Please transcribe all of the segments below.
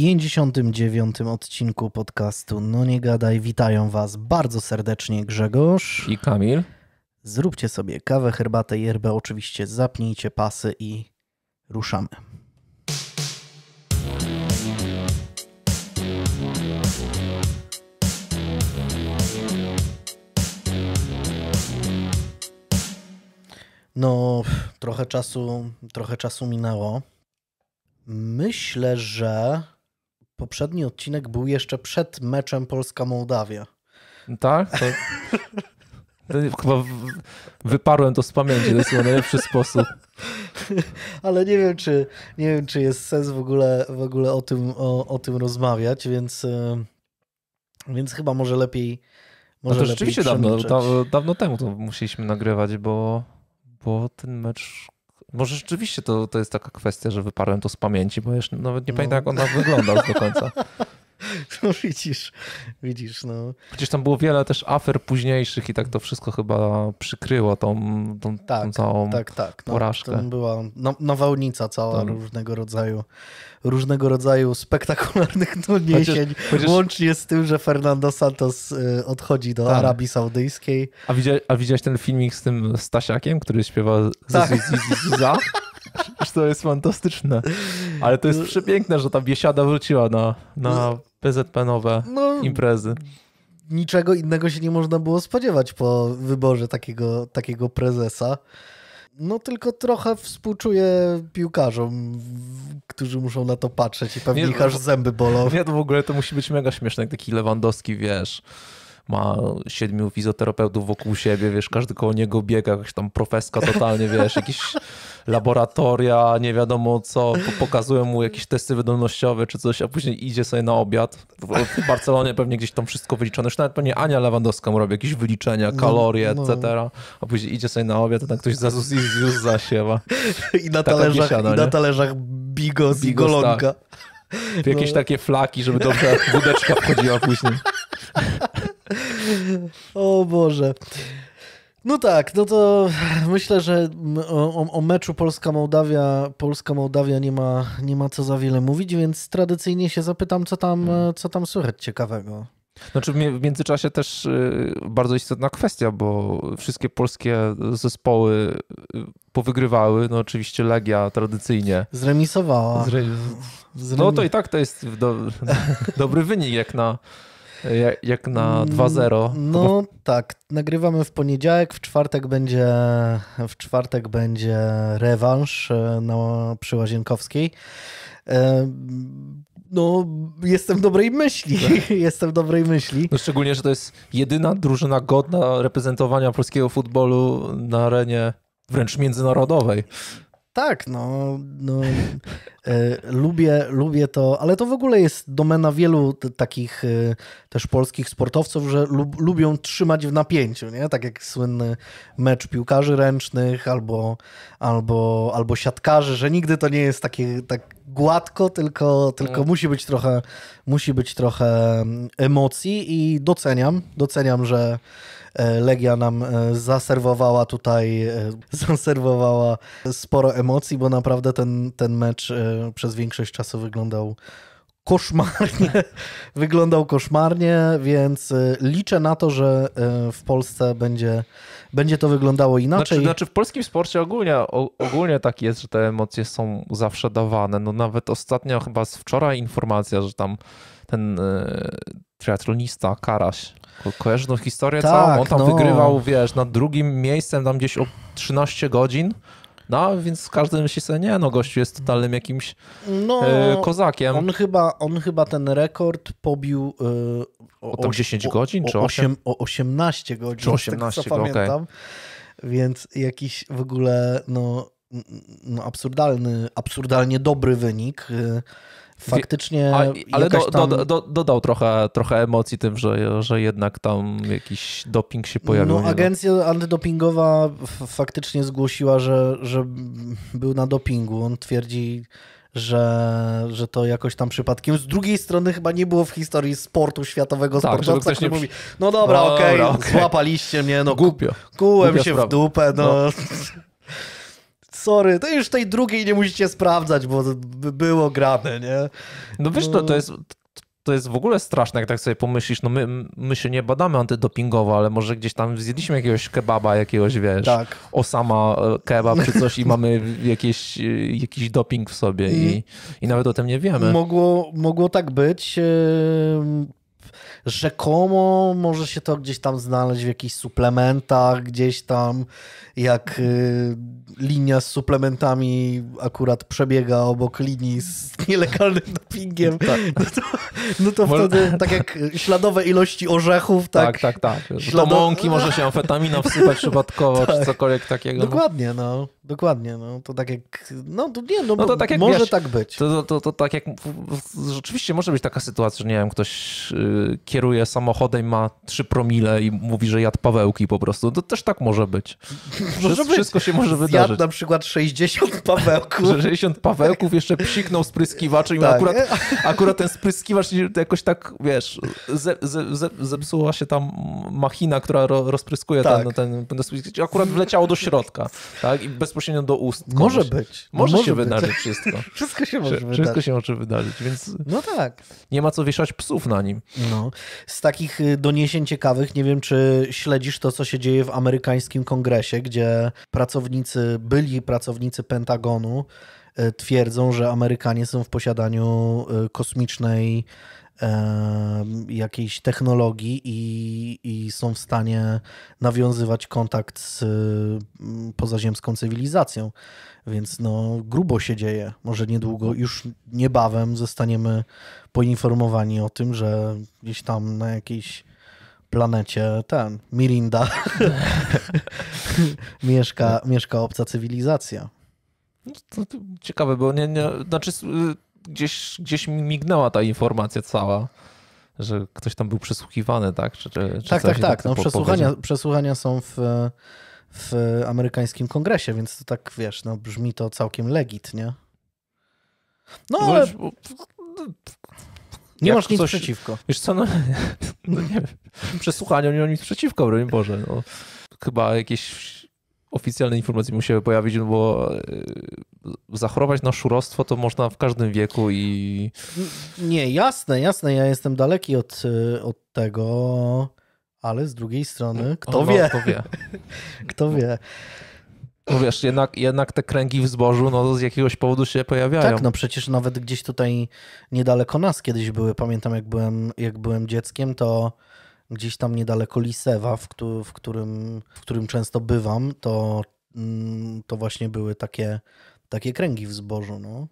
59 odcinku podcastu No Nie Gadaj. Witają Was bardzo serdecznie Grzegorz i Kamil. Zróbcie sobie kawę, herbatę, yerbę, oczywiście zapnijcie pasy i ruszamy. No, trochę czasu, trochę czasu minęło. Myślę, że poprzedni odcinek był jeszcze przed meczem Polska-Mołdawia. Tak? To... Chyba wyparłem to z pamięci, to jest najlepszy sposób. Ale nie wiem, czy, nie wiem, czy jest sens w ogóle, w ogóle o, tym, o, o tym rozmawiać, więc, y, więc chyba może lepiej. Może no to rzeczywiście dawno, dawno temu to musieliśmy nagrywać, bo, bo ten mecz może rzeczywiście to, to jest taka kwestia, że wyparłem to z pamięci, bo jeszcze nawet nie pamiętam, jak ona no. wygląda do końca. No widzisz, widzisz, no. Przecież tam było wiele też afer późniejszych i tak to wszystko chyba przykryło tą, tą, tak, tą całą tak, tak. No, porażkę. Tam była no, nawałnica cała tam. różnego rodzaju różnego rodzaju spektakularnych doniesień, chociaż, chociaż... łącznie z tym, że Fernando Santos y, odchodzi do tak. Arabii Saudyjskiej. A, widziałeś, a widziałeś ten filmik z tym Stasiakiem, który śpiewa tak. za? To jest fantastyczne. Ale to jest y- przepiękne, że ta biesiada wróciła na, na no, PZPN-owe no, imprezy. Niczego innego się nie można było spodziewać po wyborze takiego, takiego prezesa. No tylko trochę współczuję piłkarzom, którzy muszą na to patrzeć i pewnie nie, ich aż no, zęby bolą. Nie, to w ogóle to musi być mega śmieszne, jak taki Lewandowski, wiesz, ma siedmiu fizjoterapeutów wokół siebie, wiesz, każdy koło niego biega, jakaś tam profeska totalnie, wiesz, jakiś laboratoria, nie wiadomo co, pokazują mu jakieś testy wydolnościowe czy coś, a później idzie sobie na obiad. W Barcelonie pewnie gdzieś tam wszystko wyliczone, już nawet pewnie Ania Lewandowska mu robi jakieś wyliczenia, no, kalorie, no, no. etc., a później idzie sobie na obiad, a tam ktoś zazus i już zasiewa. I na, talerzach, i na talerzach bigos, bigos golonka. Tak. W jakieś no. takie flaki, żeby dobrze wódeczka wchodziła później. O Boże. No tak, no to myślę, że o, o meczu Polska-Mołdawia Polska-Mołdawia nie ma, nie ma co za wiele mówić, więc tradycyjnie się zapytam, co tam, mhm. e, co tam słychać ciekawego. Znaczy w międzyczasie też e, bardzo istotna kwestia, bo wszystkie polskie zespoły e, powygrywały, no oczywiście Legia tradycyjnie. Zremisowała. Zre... No to i tak to jest do... dobry wynik jak na jak, jak na 2-0. Mm, no tak, nagrywamy w poniedziałek, w czwartek będzie, w czwartek będzie rewanż e, na, przy Łazienkowskiej. E, no, jestem dobrej myśli. Tak. jestem dobrej myśli. No szczególnie, że to jest jedyna drużyna godna reprezentowania polskiego futbolu na arenie wręcz międzynarodowej. Tak, no, no e, lubię, lubię to, ale to w ogóle jest domena wielu t- takich e, też polskich sportowców, że lub, lubią trzymać w napięciu, nie? Tak jak słynny mecz piłkarzy ręcznych albo, albo, albo siatkarzy, że nigdy to nie jest takie tak gładko, tylko, tylko tak. musi być trochę musi być trochę mm, emocji i doceniam, doceniam, że E, Legia nam e, zaserwowała tutaj, e, zaserwowała sporo emocji, bo naprawdę ten, ten mecz przez większość czasu wyglądał koszmarnie. Wyglądał koszmarnie, więc liczę na to, że w Polsce będzie, będzie to wyglądało inaczej. Znaczy, znaczy w polskim sporcie ogólnie, ogólnie tak jest, że te emocje są zawsze dawane. No nawet ostatnio chyba z wczoraj informacja, że tam ten e, triatlonista Karaś. Ko kojarzysz tą historię tak, całą? On tam no. wygrywał, wiesz, nad drugim miejscem tam gdzieś o 13 godzin. No, więc każdy myśli sobie, nie no, gościu jest totalnym jakimś no, yy, kozakiem. On chyba, on chyba ten rekord pobił yy, o, o, tam 10 o, godzin, czy 8? O 18 godzin, czy 18, tak, co okay. pamiętam. Więc jakiś w ogóle, no, no absurdalny, absurdalnie dobry wynik. Yy faktycznie. A, ale do, tam... do, do, dodał trochę, trochę emocji tym, że, że jednak tam jakiś doping się pojawił. No, agencja tak. antydopingowa faktycznie zgłosiła, że, że był na dopingu. On twierdzi że, że to jakoś tam przypadkiem. Z drugiej strony chyba nie było w historii sportu światowego tak, sportowca, który nie... mówi, no dobra, no, okej, okay, okay. złapaliście mnie, no Głupio. kułem Głupia się sprawa. w dupę, no. no. sorry, to już tej drugiej nie musicie sprawdzać, bo było grane, nie? No wiesz, to, to no. jest... To jest w ogóle straszne, jak tak sobie pomyślisz, no my, my się nie badamy antydopingowo, ale może gdzieś tam zjedliśmy jakiegoś kebaba, jakiegoś, wiesz, tak. osama e, kebab czy coś i mamy jakieś, e, jakiś doping w sobie i, i, i nawet o tym nie wiemy. Mogło, mogło tak być e, rzekomo może się to gdzieś tam znaleźć w jakichś suplementach, gdzieś tam, jak linia z suplementami akurat przebiega obok linii z nielegalnym dopingiem, tak. no to, no to wtedy tak jak śladowe ilości orzechów, tak? Tak, tak, tak. Ślado... To mąki, może się amfetamina wsypać przypadkowo, tak. czy cokolwiek takiego. Dokładnie, no. Dokładnie, no. To tak jak, no to nie, no, no to tak jak, może wiesz, tak być. To, to, to, to tak jak, rzeczywiście może być taka sytuacja, że nie wiem, ktoś y, kieruje samochodem, ma trzy promile i mówi, że jadł Pawełki po prostu. To też tak może być. Może Wszystko być. się może wydarzyć zdarzyć. na przykład 60 pawełków. 60 pawełków jeszcze psiknął spryskiwacz i tak. akurat, akurat ten spryskiwacz jakoś tak, wiesz, ze, ze, ze, zepsuła się tam machina, która ro, rozpryskuje tak. ten, ten, ten spryskiwacz. Akurat wleciało do środka tak? i bezpośrednio do ust. Komuś. Może być. Może, może się być. wydarzyć wszystko. wszystko się może wydarzyć. Wszystko się może wydarzyć, więc no tak. nie ma co wieszać psów na nim. No. Z takich y, doniesień ciekawych, nie wiem, czy śledzisz to, co się dzieje w amerykańskim kongresie, gdzie pracownicy byli pracownicy Pentagonu e, twierdzą, że Amerykanie są w posiadaniu e, kosmicznej e, jakiejś technologii i, i, są w stanie nawiązywać kontakt z pozaziemską cywilizacją. Więc no, grubo się dzieje. Może niedługo, już niebawem zostaniemy poinformowani o tym, że gdzieś tam na jakiejś planecie ten, Mirinda, mieszka, mieszka obca cywilizacja. No, to, to ciekawe, bo nie, nie, znaczy, gdzieś, gdzieś mignęła ta informacja cała że ktoś tam był przesłuchiwany, tak? Czy, czy tak tak, tak, tak, tak. No, przesłuchania, przesłuchania są w, w amerykańskim kongresie, więc to tak, wiesz, no, brzmi to całkiem legit, nie? No, no ale... Nie masz coś, nic przeciwko. Wiesz co, no, no nie wiem, przesłuchania nie ma nic przeciwko, broń Boże. No, chyba jakieś oficjalne informacje musiały pojawić, no bo e, zachorować na szurostwo to można w każdym wieku i... Nie, jasne, jasne, ja jestem daleki od, e, od tego, ale z drugiej strony, kto o, no, no, wie? Kto wie? kto wie? No wiesz, jednak, jednak te kręgi w zbożu no, z jakiegoś powodu się pojawiają. Tak, no przecież nawet gdzieś tutaj niedaleko nas kiedyś były. Pamiętam, jak byłem, jak byłem dzieckiem, to gdzieś tam niedaleko Lisewa, w, któ w, którym, w którym często bywam, to, mm, to właśnie były takie, takie kręgi w zbożu. No.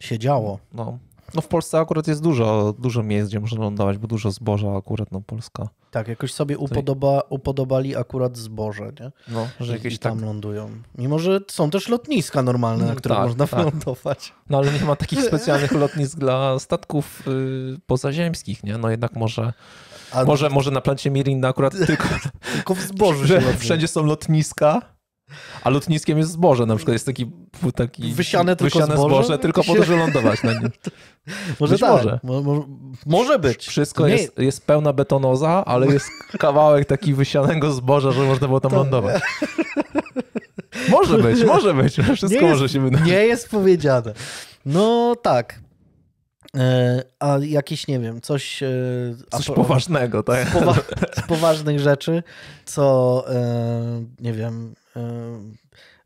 Siedziało. No, no w Polsce akurat jest dużo, dużo miejsc, gdzie można lądować, bo dużo zboża akurat, no Polska. Tak, jakoś sobie upodoba, upodobali akurat zboże, nie? No, że jakieś I tam tak... lądują. Mimo, że są też lotniska normalne, na mm, które tak, można tak. No ale nie ma takich specjalnych lotnisk dla statków yy, pozaziemskich, nie? No jednak może... A może, może na plancie Mirinda akurat tylko, tylko w zbożu. Wszędzie są lotniska a lotniskiem jest zboże, na przykład jest taki, taki wysiane, tylko wysiane zboże? zboże tylko po to, żeby lądować na nim. może Być tak, może. Mo, może być. Wszystko nie... jest, jest pełna betonoza, ale jest kawałek taki wysianego zboża, że można było tam to... lądować. może być, może być. Wszystko może się wydarzyć. Nie jest powiedziane. No tak, e, a jakieś, nie wiem, coś. E, coś poważnego, tak? Z, powa z, poważnych rzeczy, co e, nie wiem,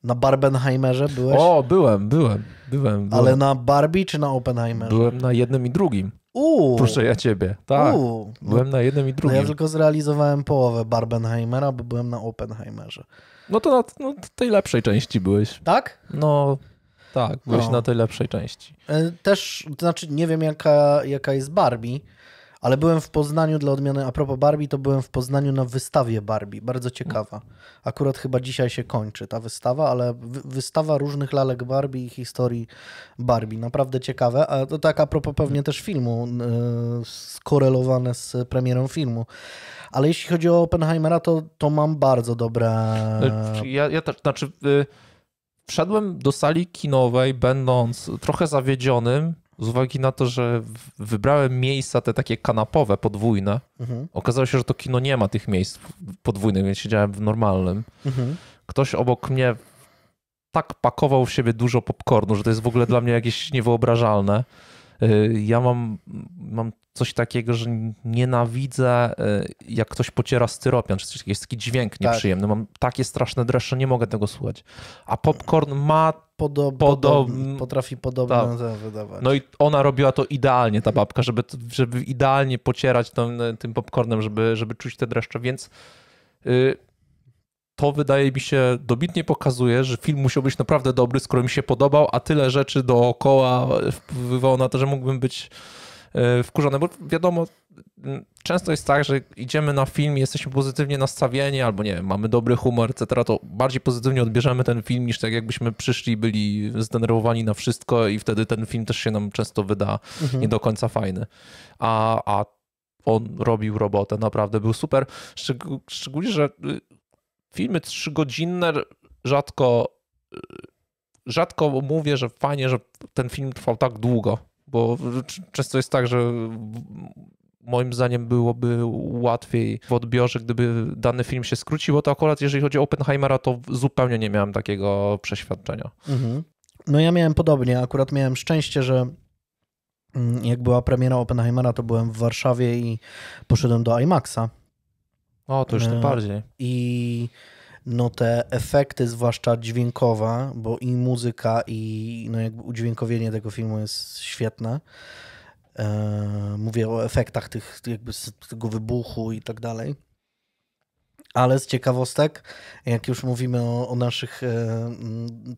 na Barbenheimerze byłeś? O, byłem, byłem, byłem. byłem. Ale na Barbie czy na Oppenheimerze? Byłem na jednym i drugim. Uuu. Proszę ja ciebie, tak. Uuu. Byłem na jednym i no drugim. No ja tylko zrealizowałem połowę Barbenheimera, bo byłem na Oppenheimerze. No to na no, tej lepszej części byłeś. Tak? No, tak, byłeś no. na tej lepszej części. E, też, to znaczy nie wiem jaka, jaka jest Barbie, ale byłem w Poznaniu dla odmiany, a propos Barbie, to byłem w Poznaniu na wystawie Barbie, bardzo ciekawa. Akurat chyba dzisiaj się kończy ta wystawa, ale wystawa różnych lalek Barbie i historii Barbie. Naprawdę ciekawe, a to tak a propos pewnie też filmu, yy, skorelowane z premierą filmu. Ale jeśli chodzi o Oppenheimera, to, to mam bardzo dobre... E, ja, ja też, znaczy... Yy wszedłem do sali kinowej, będąc trochę zawiedzionym, z uwagi na to, że wybrałem miejsca te takie kanapowe, podwójne. Mhm. Okazało się, że to kino nie ma tych miejsc podwójnych, więc siedziałem w normalnym. Mhm. Ktoś obok mnie tak pakował w siebie dużo popcornu, że to jest w ogóle dla mnie jakieś niewyobrażalne. E, ja mam, mam coś takiego, że nienawidzę, e, jak ktoś pociera styropian, czy coś jest taki dźwięk tak. nieprzyjemny. Tak. Mam takie straszne dreszcze, nie mogę tego słuchać. A popcorn ma Podob, podob, potrafi podobną tak. wydawać. No i ona robiła to idealnie, ta babka, żeby, żeby idealnie pocierać tym popcornem, żeby, żeby czuć te dreszcze, więc... Yy, to wydaje mi się dobitnie pokazuje, że film musiał być naprawdę dobry, skoro mi się podobał, a tyle rzeczy dookoła wpływało na to, że mógłbym być e, wkurzony, bo wiadomo, często jest tak, że idziemy na film, jesteśmy pozytywnie nastawieni, albo nie, mamy dobry humor, etc., to bardziej pozytywnie odbierzemy ten film, niż tak jakbyśmy przyszli, byli zdenerwowani na wszystko i wtedy ten film też się nam często wyda mhm. nie do końca fajny. A, a on robił robotę, naprawdę był super. szczególnie, że y, filmy trzygodzinne rzadko, y, rzadko mówię, że fajnie, że ten film trwał tak długo, bo często jest tak, że moim zdaniem byłoby łatwiej w odbiorze, gdyby dany film się skrócił, bo to akurat jeżeli chodzi o Oppenheimera, to zupełnie nie miałem takiego przeświadczenia. Mhm. No ja miałem podobnie, akurat miałem szczęście, że mm, jak była premiera Oppenheimera, to byłem w Warszawie i poszedłem do IMAXa o, to już tym no. bardziej. I no te efekty, zwłaszcza dźwiękowa, bo i muzyka, i no jakby udźwiękowienie tego filmu jest świetne. E, mówię o efektach tych, jakby tego wybuchu i tak dalej. Ale z ciekawostek, jak już mówimy o, o naszych e,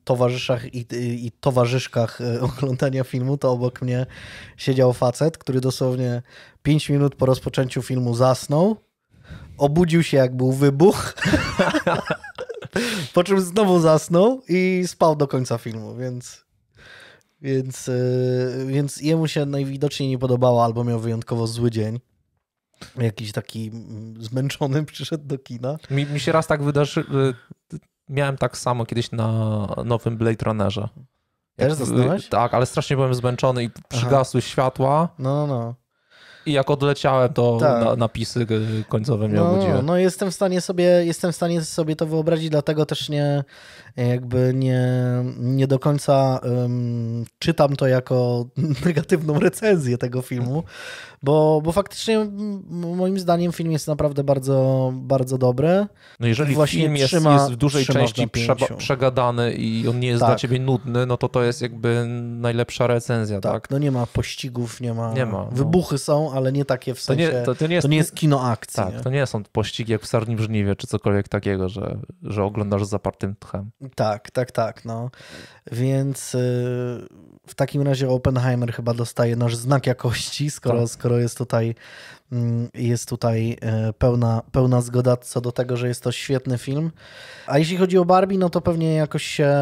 towarzyszach i, i, towarzyszkach e, oglądania filmu, to obok mnie siedział facet, który dosłownie 5 minut po rozpoczęciu filmu zasnął obudził się jak był wybuch, po czym znowu zasnął i spał do końca filmu, więc... Więc, e, więc jemu się najwidoczniej nie podobało, albo miał wyjątkowo zły dzień. Jakiś taki mm, zmęczony przyszedł do kina. Mi, mi się raz tak wydarzyło. E, miałem tak samo kiedyś na nowym Blade Runnerze. Też zasnąłeś? Tak, ale strasznie byłem zmęczony i przygasły Aha. światła. No, no. no. I jak odleciałem, to tak. na, napisy końcowe mnie no, obudziły. No jestem w stanie sobie, jestem w stanie sobie to wyobrazić, dlatego też nie, jakby nie, nie do końca um, czytam to jako negatywną recenzję tego filmu, bo, bo faktycznie moim zdaniem film jest naprawdę bardzo, bardzo dobry. No jeżeli Właśnie film jest, trzyma, jest w dużej części w przegadany i on nie jest tak. dla ciebie nudny, no to to jest jakby najlepsza recenzja, tak? tak? No nie ma pościgów, nie ma... Nie ma no. Wybuchy są, ale nie takie w sensie... To nie, to, to nie, jest, to nie jest kino akcji. Tak, nie? to nie są pościgi jak w Sarni w Żniwie, czy cokolwiek takiego, że, że oglądasz z zapartym tchem. Tak, tak, tak. No. Więc yy, w takim razie Oppenheimer chyba dostaje nasz znak jakości, skoro, tak. skoro jest tutaj, yy, jest tutaj yy, pełna, pełna zgoda co do tego, że jest to świetny film. A jeśli chodzi o Barbie, no to pewnie jakoś się,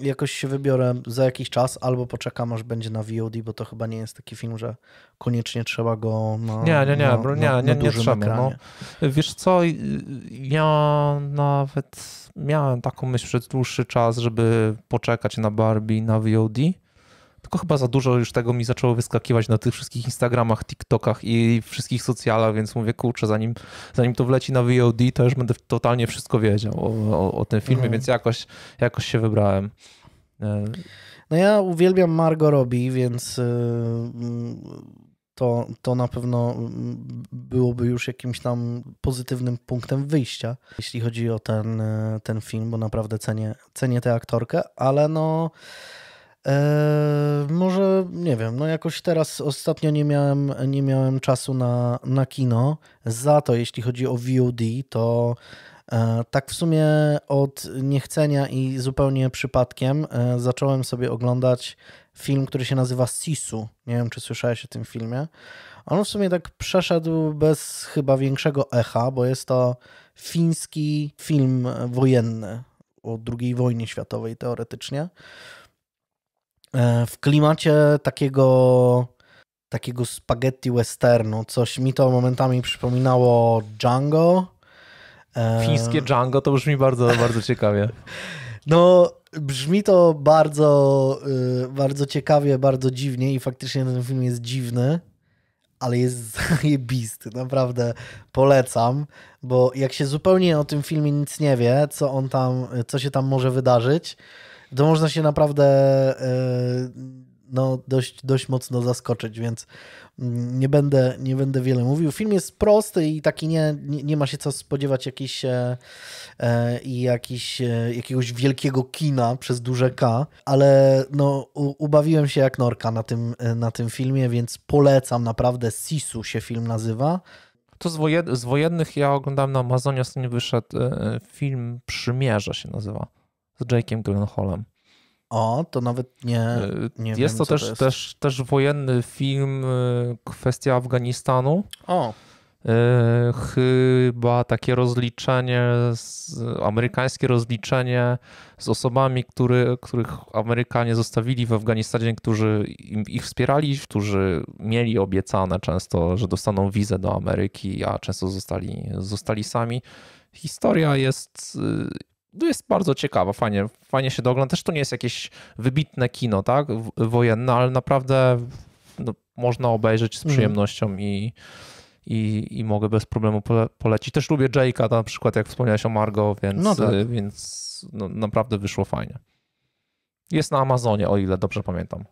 jakoś się wybiorę za jakiś czas albo poczekam, aż będzie na VOD, bo to chyba nie jest taki film, że koniecznie trzeba go na, Nie, nie, nie, na, bro, nie, na, nie, nie, nie trzeba. No. Wiesz co, y, ja nawet miałem taką myśl przez dłuższy czas, żeby poczekać na Barbie, na VOD. Tylko chyba za dużo już tego mi zaczęło wyskakiwać na tych wszystkich Instagramach, TikTokach i wszystkich socjalach, więc mówię, kurczę, zanim, zanim to wleci na VOD, to już będę totalnie wszystko wiedział o, o, o tym filmie, mhm. więc jakoś, jakoś się wybrałem. E, no ja uwielbiam Margo Robbie, więc y, to, to na pewno mm, byłoby już jakimś tam pozytywnym punktem wyjścia, jeśli chodzi o ten, e, ten film, bo naprawdę cenię, cenię tę aktorkę, ale no. E, może nie wiem, no jakoś teraz ostatnio nie miałem, nie miałem czasu na, na kino. Za to, jeśli chodzi o VOD, to e, tak w sumie od niechcenia i zupełnie przypadkiem e, zacząłem sobie oglądać film, który się nazywa Sisu. Nie wiem, czy słyszałeś o tym filmie. On w sumie tak przeszedł bez chyba większego echa, bo jest to fiński film wojenny o II wojnie światowej teoretycznie. E, w klimacie takiego takiego spaghetti westernu. Coś mi to momentami przypominało Django. E, Fińskie Django to brzmi bardzo, bardzo ciekawie. No, brzmi to bardzo, y, bardzo ciekawie, bardzo dziwnie i faktycznie ten film jest dziwny, ale jest zajebisty, naprawdę polecam, bo jak się zupełnie o tym filmie nic nie wie, co on tam, co się tam może wydarzyć, to można się naprawdę y, no, dość, dość mocno zaskoczyć, więc nie będę, nie będę wiele mówił. Film jest prosty i taki nie, nie, nie ma się co spodziewać jakiś e, e jakiś, e, jakiegoś wielkiego kina przez duże K, ale no, u, ubawiłem się jak norka na tym, e, na tym filmie, więc polecam naprawdę. Sisu się film nazywa. To z, z wojennych ja oglądałem na Amazonie, ostatnio wyszedł film Przymierze się nazywa, z Jakeem Gyllenhaalem. O, to nawet nie. nie e, jest wiem, to, też, to jest. Też, też wojenny film, e, kwestia Afganistanu. O. E, chyba takie rozliczenie, z, amerykańskie rozliczenie z osobami, który, których Amerykanie zostawili w Afganistanie, którzy ich wspierali, którzy mieli obiecane często, że dostaną wizę do Ameryki, a często zostali, zostali sami historia jest no jest bardzo ciekawa, fajnie, fajnie się dogląda. Też to nie jest jakieś wybitne kino, tak, wojenne, ale naprawdę no, można obejrzeć z mhm. przyjemnością mm. i, i, i mogę bez problemu pole, polecić. Też lubię Jake'a, na przykład jak wspomniałeś o Margo, więc, no tak. więc no, naprawdę wyszło fajnie. Jest na Amazonie, o ile dobrze pamiętam.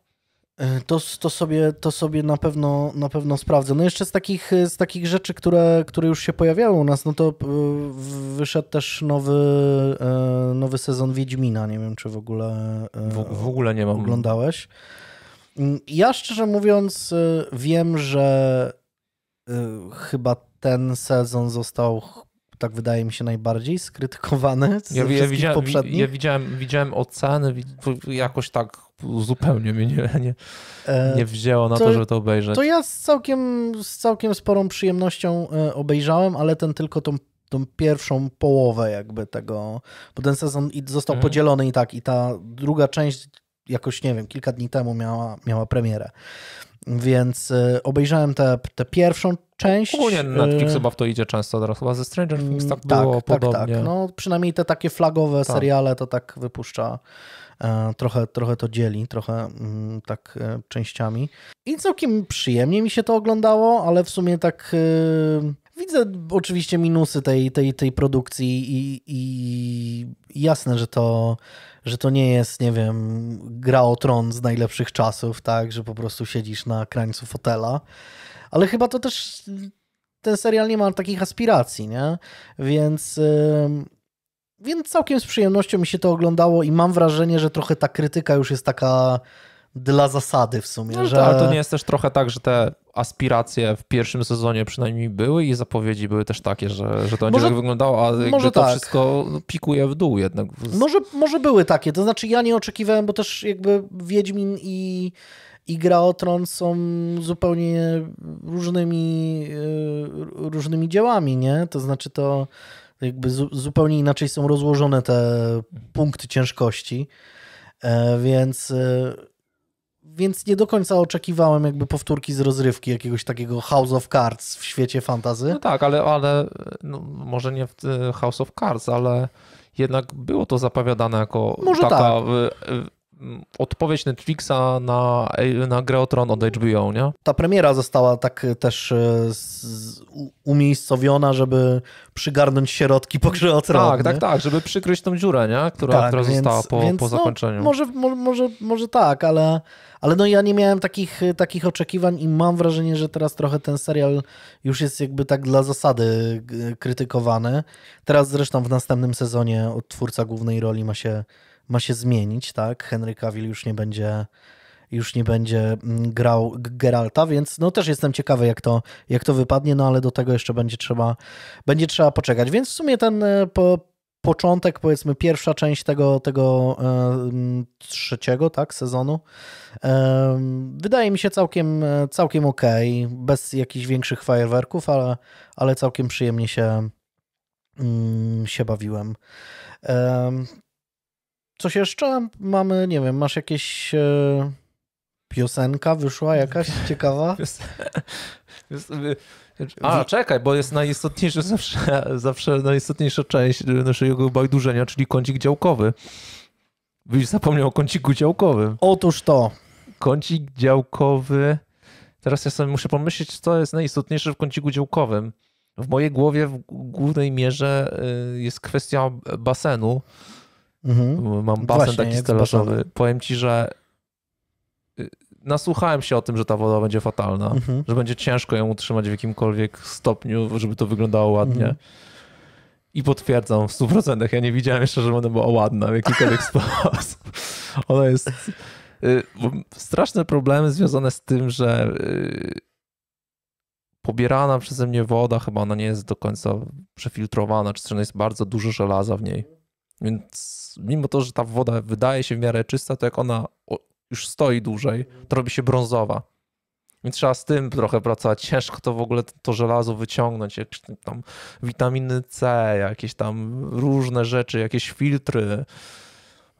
E, to, to, sobie, to sobie na pewno na pewno sprawdzę. No jeszcze z takich, z takich rzeczy, które, które już się pojawiały u nas, no to e, wyszedł też nowy, e, nowy sezon Wiedźmina. Nie wiem, czy w ogóle. W, w ogóle nie mam. Oglądałeś. Mm, ja szczerze mówiąc, wiem, że chyba ten sezon został tak wydaje mi się najbardziej skrytykowany z ja, ja, widziałem, ja widziałem, widziałem oceny, jakoś tak zupełnie mnie nie, nie, e, nie wzięło na to, to, żeby to obejrzeć. To ja z całkiem, z całkiem sporą przyjemnością e, obejrzałem, ale ten tylko tą tą pierwszą połowę jakby tego, bo ten sezon został mhm. podzielony i tak, i ta druga część jakoś, nie wiem, kilka dni temu miała, miała premierę. Więc e, obejrzałem tę pierwszą część. Ogólnie Netflix chyba w to idzie często teraz, chyba ze Stranger Things tak, tak było tak, tak, tak. podobnie. Tak, no przynajmniej te takie flagowe tak. seriale to tak wypuszcza E, trochę, trochę to dzieli, trochę mm, tak e, częściami. I całkiem przyjemnie mi się to oglądało, ale w sumie tak e, widzę oczywiście minusy tej, tej, tej produkcji i, i, jasne, że to, że to nie jest, nie wiem, gra o tron z najlepszych czasów, tak, że po prostu siedzisz na krańcu fotela, ale chyba to też ten serial nie ma takich aspiracji, nie? Więc... Yy więc całkiem z przyjemnością mi się to oglądało i mam wrażenie, że trochę ta krytyka już jest taka dla zasady w sumie. No, że... Ale to nie jest też trochę tak, że te aspiracje w pierwszym sezonie przynajmniej były i zapowiedzi były też takie, że, że to będzie może, tak wyglądało, a może to tak. wszystko pikuje w dół jednak. Może, może były takie, to znaczy ja nie oczekiwałem, bo też jakby Wiedźmin i, i Gra o Tron są zupełnie różnymi, y, różnymi dziełami, nie? To znaczy to jakby zu zupełnie inaczej są rozłożone te punkty ciężkości, e, więc, e, więc nie do końca oczekiwałem jakby powtórki z rozrywki jakiegoś takiego House of Cards w świecie fantazy. No tak, ale, ale no, może nie w e, House of Cards, ale jednak było to zapowiadane jako Może taka tak odpowiedź Netflixa na, na grę o Tron od HBO, nie? Ta premiera została tak też e, umiejscowiona, żeby przygarnąć środki po grze o Tron. Tak, tak nie? tak, tak, żeby przykryć tą dziurę, nie? Która, tak, która więc, została po, więc po no, zakończeniu. No, może, może, może tak, ale, ale no ja nie miałem takich, takich oczekiwań i mam wrażenie, że teraz trochę ten serial już jest jakby tak dla zasady krytykowany. Teraz zresztą w następnym sezonie od twórca głównej roli ma się ma się zmienić, tak? Henry Cavill już nie będzie już nie będzie mm, grał Geralta, więc no też jestem ciekawy, jak to, jak to wypadnie, no ale do tego jeszcze będzie trzeba, będzie trzeba poczekać. Więc w sumie ten e, po, początek, powiedzmy, pierwsza część tego, tego e, trzeciego tak, sezonu. E, wydaje mi się całkiem, e, całkiem ok, bez jakichś większych fajerwerków, ale, ale całkiem przyjemnie się, mm, się bawiłem. E, Coś jeszcze mamy, nie wiem, masz jakieś e, piosenka wyszła jakaś ciekawa? A, czekaj, bo jest najistotniejsza zawsze, zawsze najistotniejsza część naszego bajdurzenia, czyli kącik działkowy. Byś zapomniał o kąciku działkowym. Otóż to. Kącik działkowy. Teraz ja sobie muszę pomyśleć, co jest najistotniejsze w kąciku działkowym. W mojej głowie w głównej mierze y, jest kwestia basenu. Mhm. Mam no basen Właśnie, taki stelażowy. Powiem ci, że y, nasłuchałem się o tym, że ta woda będzie fatalna, mhm. że będzie ciężko ją utrzymać w jakimkolwiek stopniu, żeby to wyglądało ładnie. Mhm. I potwierdzam w 100%. Ja nie widziałem jeszcze, że ona była ładna w jakikolwiek sposób. Ona jest. Y, straszne problemy związane z tym, że y, pobierana przeze mnie woda, chyba ona nie jest do końca przefiltrowana, czy też jest bardzo dużo żelaza w niej. Więc mimo to, że ta woda wydaje się w miarę czysta, to jak ona już stoi dłużej, to robi się brązowa. Więc trzeba z tym trochę pracować. Ciężko to w ogóle to żelazo wyciągnąć, jakieś tam witaminy C, jakieś tam różne rzeczy, jakieś filtry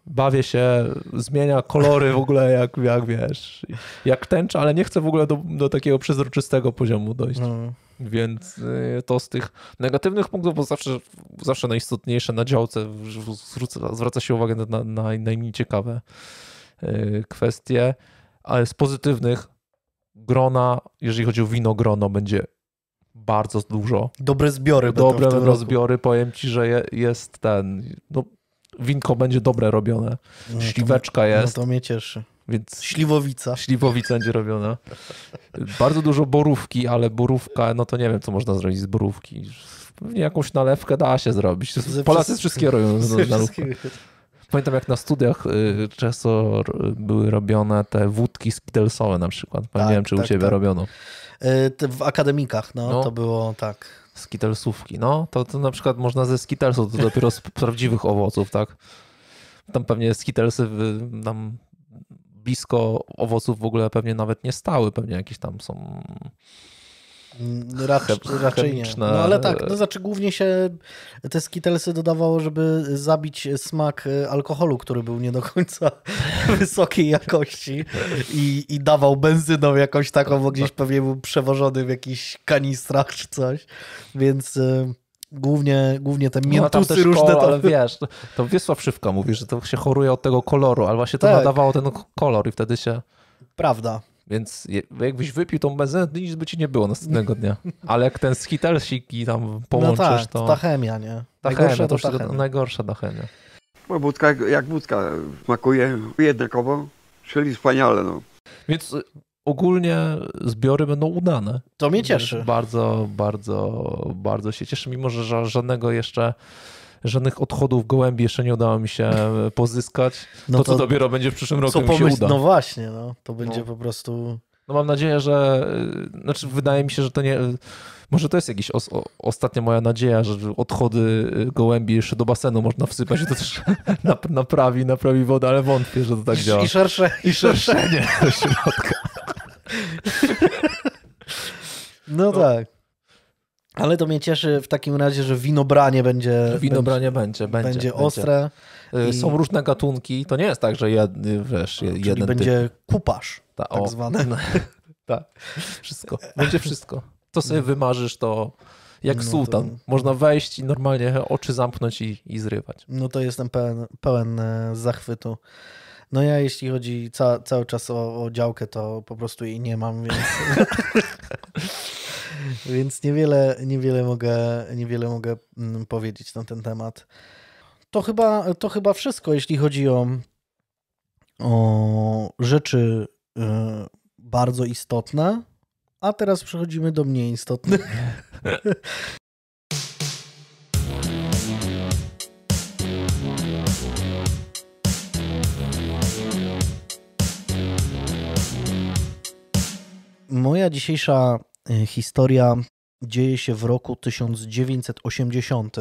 bawię się, zmienia kolory w ogóle, jak, jak wiesz, jak tęcza, ale nie chcę w ogóle do, do takiego przezroczystego poziomu dojść. No. Więc y, to z tych negatywnych punktów, bo zawsze, zawsze najistotniejsze na działce zwraca, zwraca się uwagę na, na najmniej ciekawe y, kwestie, ale z pozytywnych grona, jeżeli chodzi o grono będzie bardzo dużo. Dobre zbiory. Dobre rozbiory, powiem ci, że je, jest ten. No, winko będzie dobre robione. No Śliweczka mnie, no, jest. No to mnie cieszy. Więc śliwowica. Śliwowica będzie robiona. Bardzo dużo borówki, ale borówka, no to nie wiem, co można zrobić z borówki. Pewnie jakąś nalewkę da się zrobić. Polacy wszystkie robią z nalewką. Pamiętam, jak na studiach y, często były robione te wódki skitelsowe na przykład. Pamiętam, wiem, czy u tak, ciebie tak. robiono. Y, w akademikach, no, no, to było tak skitelsówki, no. To, to na przykład można ze skitelsów, to dopiero z prawdziwych owoców, tak? Tam pewnie skitelsy, tam blisko owoców w ogóle pewnie nawet nie stały, pewnie jakieś tam są Mm, raczej nie. No ale tak, no znaczy głównie się te skitelsy dodawało, żeby zabić smak alkoholu, który był nie do końca wysokiej jakości i, i dawał benzyną jakąś taką, bo gdzieś tak. pewnie był przewożony w jakichś kanistrach czy coś, więc y, głównie, głównie te no, miętusy no, różne. To... Ale wiesz, no, to Wiesław Szywka mówi, że to się choruje od tego koloru, ale właśnie to tak. nadawało ten kolor i wtedy się... Prawda, więc jakbyś wypił tą benzynę, to nic by ci nie było następnego dnia. Ale jak ten skitelsik i tam połączysz, no tak, to... ta chemia, nie? Ta najgorsza chemia, to jest ta chemia. najgorsza ta chemia. Bo budka jak, wódka smakuje jednakowo, czyli wspaniale, no. Więc ogólnie zbiory będą udane. To mnie cieszy. Bardzo, bardzo, bardzo się cieszę, mimo że żadnego jeszcze żadnych odchodów gołębi jeszcze nie udało mi się e, pozyskać. No to, to, co dopiero będzie w przyszłym roku pomysł, mi się uda. No właśnie, no, to będzie no. po prostu... No mam nadzieję, że... E, znaczy wydaje mi się, że to nie... Może to jest jakaś ostatnia moja nadzieja, że odchody e, gołębi jeszcze do basenu można wsypać i to też naprawi, naprawi wodę, ale wątpię, że to tak działa. I szersze. I szerszenie do środka. No, no tak. Ale to mnie cieszy w takim razie, że winobranie będzie. Winobranie będzie, będzie. Będzie, ostre. Będzie. Y, są różne gatunki. To nie jest tak, że jedny, wiesz, jed, jeden. będzie typ. kupasz, Ta, tak o. zwany. No, tak. Wszystko. Będzie wszystko. To sobie no. wymarzysz, to jak no sułtan. To... Można wejść i normalnie oczy zamknąć i, i zrywać. No to jestem pełen, pełen e, zachwytu. No ja jeśli chodzi ca, cały czas o, o działkę, to po prostu jej nie mam, więc... Więc niewiele, niewiele, mogę, niewiele mogę mm, powiedzieć na ten temat. To chyba, to chyba wszystko, jeśli chodzi o, o rzeczy e, bardzo istotne. A teraz przechodzimy do mniej istotnych. Moja dzisiejsza Y, historia dzieje się w roku 1980.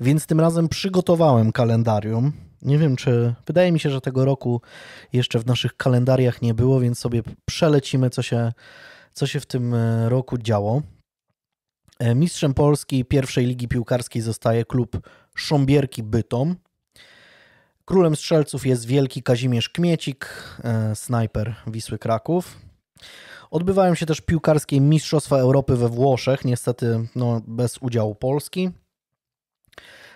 Więc tym razem przygotowałem kalendarium. Nie wiem, czy wydaje mi się, że tego roku jeszcze w naszych kalendariach nie było, więc sobie przelecimy, co się, co się w tym y, roku działo. Y, mistrzem Polski pierwszej ligi piłkarskiej zostaje klub Szombierki Bytom. Królem strzelców jest wielki Kazimierz Kmiecik, snajper Wisły Kraków. Odbywają się też piłkarskie Mistrzostwa Europy we Włoszech, niestety no, bez udziału Polski.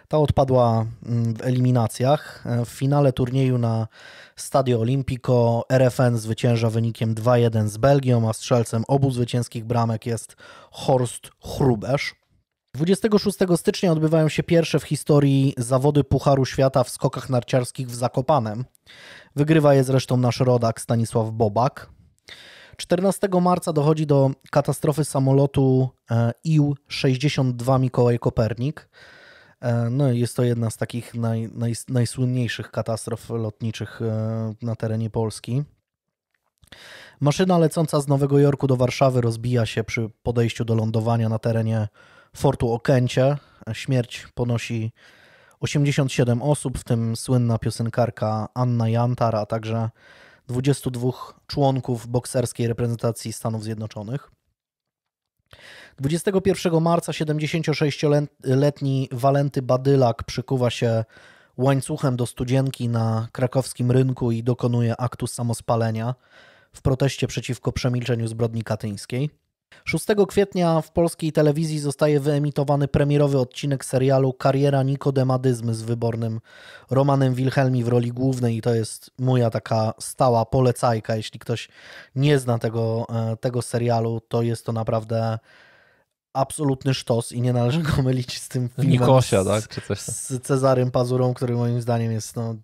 Ta odpadła mm, w eliminacjach. W finale turnieju na Stadio Olimpico RFN zwycięża wynikiem 2-1 z Belgią, a strzelcem obu zwycięskich bramek jest Horst Hrubesz. 26 stycznia odbywają się pierwsze w historii zawody Pucharu Świata w skokach narciarskich w Zakopanem. Wygrywa je zresztą nasz rodak Stanisław Bobak. 14 marca dochodzi do katastrofy samolotu e, IU-62 Mikołaj Kopernik. E, no, jest to jedna z takich naj, naj, najsłynniejszych katastrof lotniczych e, na terenie Polski. Maszyna lecąca z Nowego Jorku do Warszawy rozbija się przy podejściu do lądowania na terenie fortu Okęcie. Śmierć ponosi 87 osób, w tym słynna piosenkarka Anna Jantar, a także 22 członków bokserskiej reprezentacji Stanów Zjednoczonych. 21 marca 76-letni Walenty Badylak przykuwa się łańcuchem do studzienki na krakowskim rynku i dokonuje aktu samospalenia w proteście przeciwko przemilczeniu zbrodni katyńskiej. 6 kwietnia w polskiej telewizji zostaje wyemitowany premierowy odcinek serialu Kariera Nikodemadyzmy z wybornym Romanem Wilhelmi w roli głównej i to jest moja taka stała polecajka. Jeśli ktoś nie zna tego, e, tego serialu, to jest to naprawdę absolutny sztos i nie należy go mylić z tym filmem Nikosia, tak? Czy coś z Cezarym Pazurą, który moim zdaniem jest no,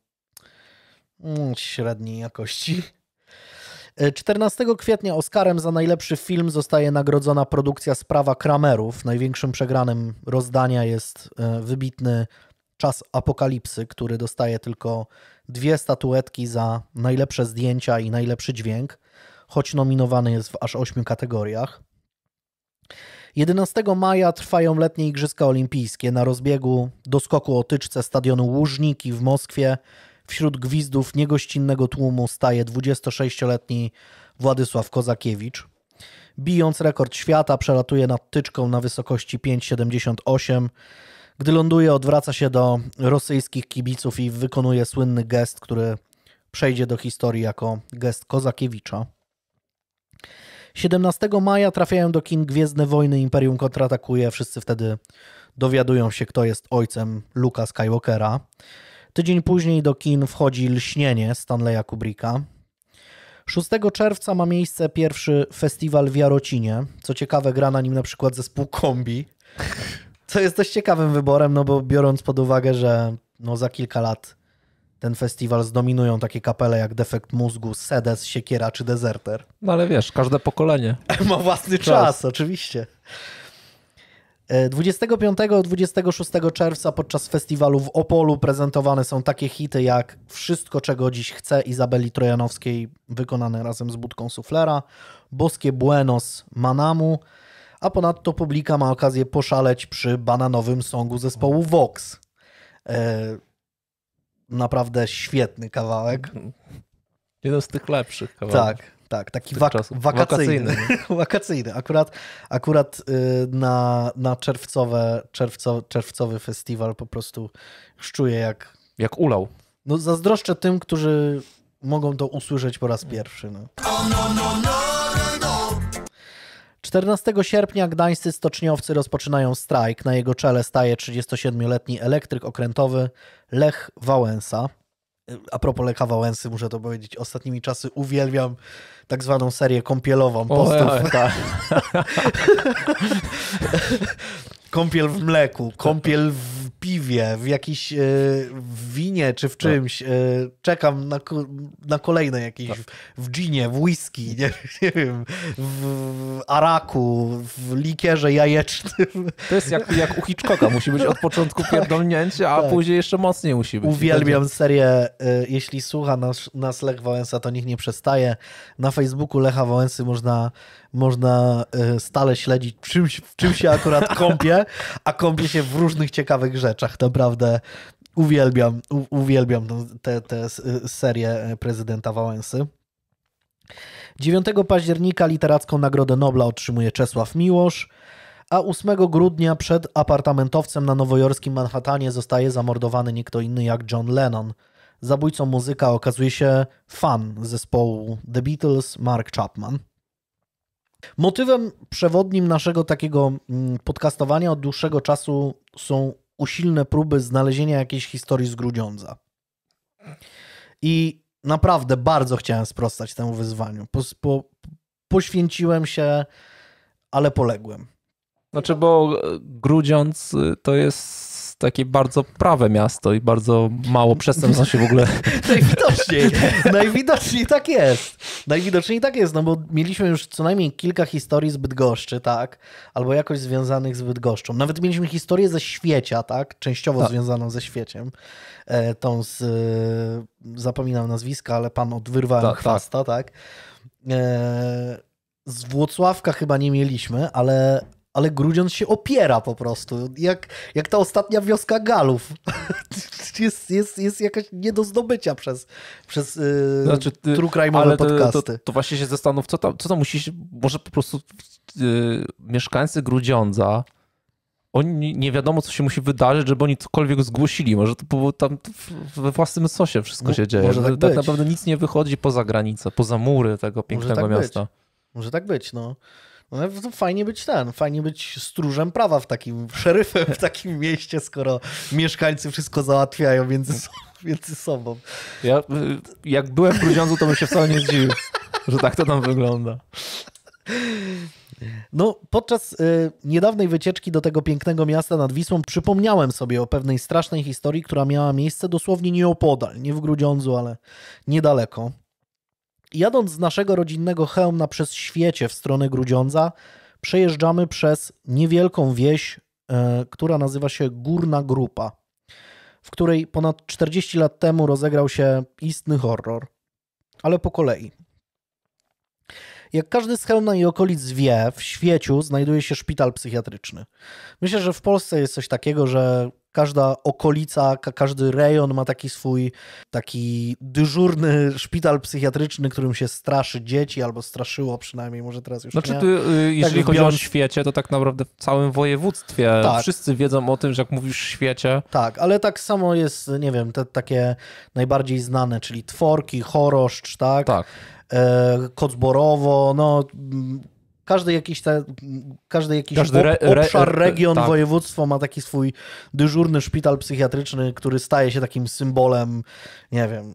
mm, średniej jakości. 14 e, kwietnia Oscarem za najlepszy film zostaje nagrodzona produkcja Sprawa Kramerów. Największym przegranym rozdania jest e, wybitny Czas Apokalipsy, który dostaje tylko dwie statuetki za najlepsze zdjęcia i najlepszy dźwięk, choć nominowany jest w aż ośmiu kategoriach. 11 maja trwają letnie Igrzyska Olimpijskie. Na rozbiegu do skoku o tyczce stadionu Łużniki w Moskwie Wśród gwizdów niegościnnego tłumu staje 26-letni Władysław Kozakiewicz. Bijąc rekord świata, przelatuje nad tyczką na wysokości 5,78. Gdy ląduje, odwraca się do rosyjskich kibiców i wykonuje słynny gest, który przejdzie do historii jako gest Kozakiewicza. 17 maja trafiają do kin Gwiezdne Wojny, Imperium kontratakuje. Wszyscy wtedy dowiadują się, kto jest ojcem Luka Skywalkera. Tydzień później do kin wchodzi Lśnienie Stanleya Kubricka. 6 czerwca ma miejsce pierwszy festiwal w Jarocinie. Co ciekawe, gra na nim na przykład zespół Kombi. Co jest dość ciekawym wyborem, no bo biorąc pod uwagę, że no za kilka lat ten festiwal zdominują takie kapele jak Defekt Mózgu, Sedes, Siekiera czy Deserter. No ale wiesz, każde pokolenie. Ma własny czas, czas oczywiście. 25-26 e, czerwca podczas festiwalu w Opolu prezentowane są takie hity jak Wszystko, czego dziś chcę Izabeli Trojanowskiej, wykonane razem z Budką Suflera, Boskie Buenos Manamu, a ponadto publika ma okazję poszaleć przy bananowym songu zespołu Vox. E, naprawdę świetny kawałek. Jeden z tych lepszych kawałków. Tak. Tak, taki wak wakacyjny. Wakacyjny. wakacyjny. Akurat, akurat y, na, na czerwcowe, czerwco, czerwcowy festiwal po prostu szczuję jak... Jak ulał. No zazdroszczę tym, którzy mogą to usłyszeć po raz pierwszy. No. 14 sierpnia gdańscy stoczniowcy rozpoczynają strajk. Na jego czele staje 37-letni elektryk okrętowy Lech Wałęsa a propos Leka Wałęsy, muszę to powiedzieć, ostatnimi czasy uwielbiam tak zwaną serię kąpielową postów. Ojej, tak. Kąpiel w mleku, kąpiel w piwie, w jakiejś e, w winie czy w tak. czymś. E, czekam na, na kolejne jakieś tak. w ginie, w whisky, nie, nie wiem, w araku, w likierze jajecznym. To jest jak, jak u Hitchcocka, musi być od no, początku tak. pierdolnięcie, a tak. później jeszcze mocniej musi być. Uwielbiam serię, e, jeśli słucha nas, nas Lech Wałęsa, to nikt nie przestaje. Na Facebooku Lecha Wałęsy można można e, stale śledzić, w czym się akurat kąpie, a kąpie się w różnych ciekawych rzeczach. Naprawdę uwielbiam, uwielbiam tę serię e, prezydenta Wałęsy. 9 października literacką Nagrodę Nobla otrzymuje Czesław Miłosz, a 8 grudnia przed apartamentowcem na nowojorskim Manhattanie zostaje zamordowany nie kto inny jak John Lennon. Zabójcą muzyka okazuje się fan zespołu The Beatles Mark Chapman. Motywem przewodnim naszego takiego mm, podcastowania od dłuższego czasu są usilne próby znalezienia jakiejś historii z Grudziądza. I naprawdę bardzo chciałem sprostać temu wyzwaniu. Po, po, poświęciłem się, ale poległem. Znaczy, bo e, Grudziądz e, to jest takie bardzo prawe miasto i bardzo mało przestępstw się w ogóle... najwidoczniej, najwidoczniej tak jest. Najwidoczniej tak jest, no bo mieliśmy już co najmniej kilka historii z Bydgoszczy, tak? Albo jakoś związanych z Bydgoszczą. Nawet mieliśmy historię ze Świecia, tak? Częściowo tak. związaną ze Świeciem. E, tą z... E, zapominam nazwiska, ale pan od Wyrwałem tak, tak, Chwasta, tak? tak? E, z Włocławka chyba nie mieliśmy, ale, ale Grudziądz się opiera po prostu. Jak, jak ta ostatnia wioska Galów. jest, jest, jest jakaś nie do zdobycia przez, przez yy, znaczy, ty, true crime'owe podcasty. To, to, to, właśnie się zastanów, co tam, co tam musisz, może po prostu yy, mieszkańcy Grudziądza oni nie wiadomo, co się musi wydarzyć, żeby oni cokolwiek zgłosili. Może to było tam we własnym sosie wszystko się dzieje. Może tak, tak naprawdę nic nie wychodzi poza granicę, poza mury tego pięknego może tak miasta. Być. Może tak być, no. No, fajnie być ten, fajnie być stróżem prawa w takim, szeryfem w takim mieście, skoro mieszkańcy wszystko załatwiają między, między sobą. Ja, y, jak byłem w Grudziądzu, to bym się wcale nie zdziwił, że tak to tam wygląda. No, podczas y, niedawnej wycieczki do tego pięknego miasta nad Wisłą przypomniałem sobie o pewnej strasznej historii, która miała miejsce dosłownie nieopodal, nie w Grudziądzu, ale niedaleko. Jadąc z naszego rodzinnego hełmna przez świecie w stronę Grudziądza, przejeżdżamy przez niewielką wieś, e, która nazywa się Górna Grupa, w której ponad 40 lat temu rozegrał się istny horror. Ale po kolei. Jak każdy z Helmna i okolic wie, w świeciu znajduje się szpital psychiatryczny. Myślę, że w Polsce jest coś takiego, że każda okolica, każdy rejon ma taki swój taki dyżurny szpital psychiatryczny, którym się straszy dzieci, albo straszyło przynajmniej, może teraz już Znaczy, nie. Ty, tak jeżeli tak chodzi biorąc... o świecie, to tak naprawdę w całym województwie tak. wszyscy wiedzą o tym, że jak mówisz świecie. Tak, ale tak samo jest, nie wiem, te takie najbardziej znane, czyli Tworki, Choroszcz, tak? Tak. E, Kocborowo, no każdy jakiś, te, każdy jakiś każdy re, re, obszar, region, tak. województwo ma taki swój dyżurny szpital psychiatryczny, który staje się takim symbolem, nie wiem,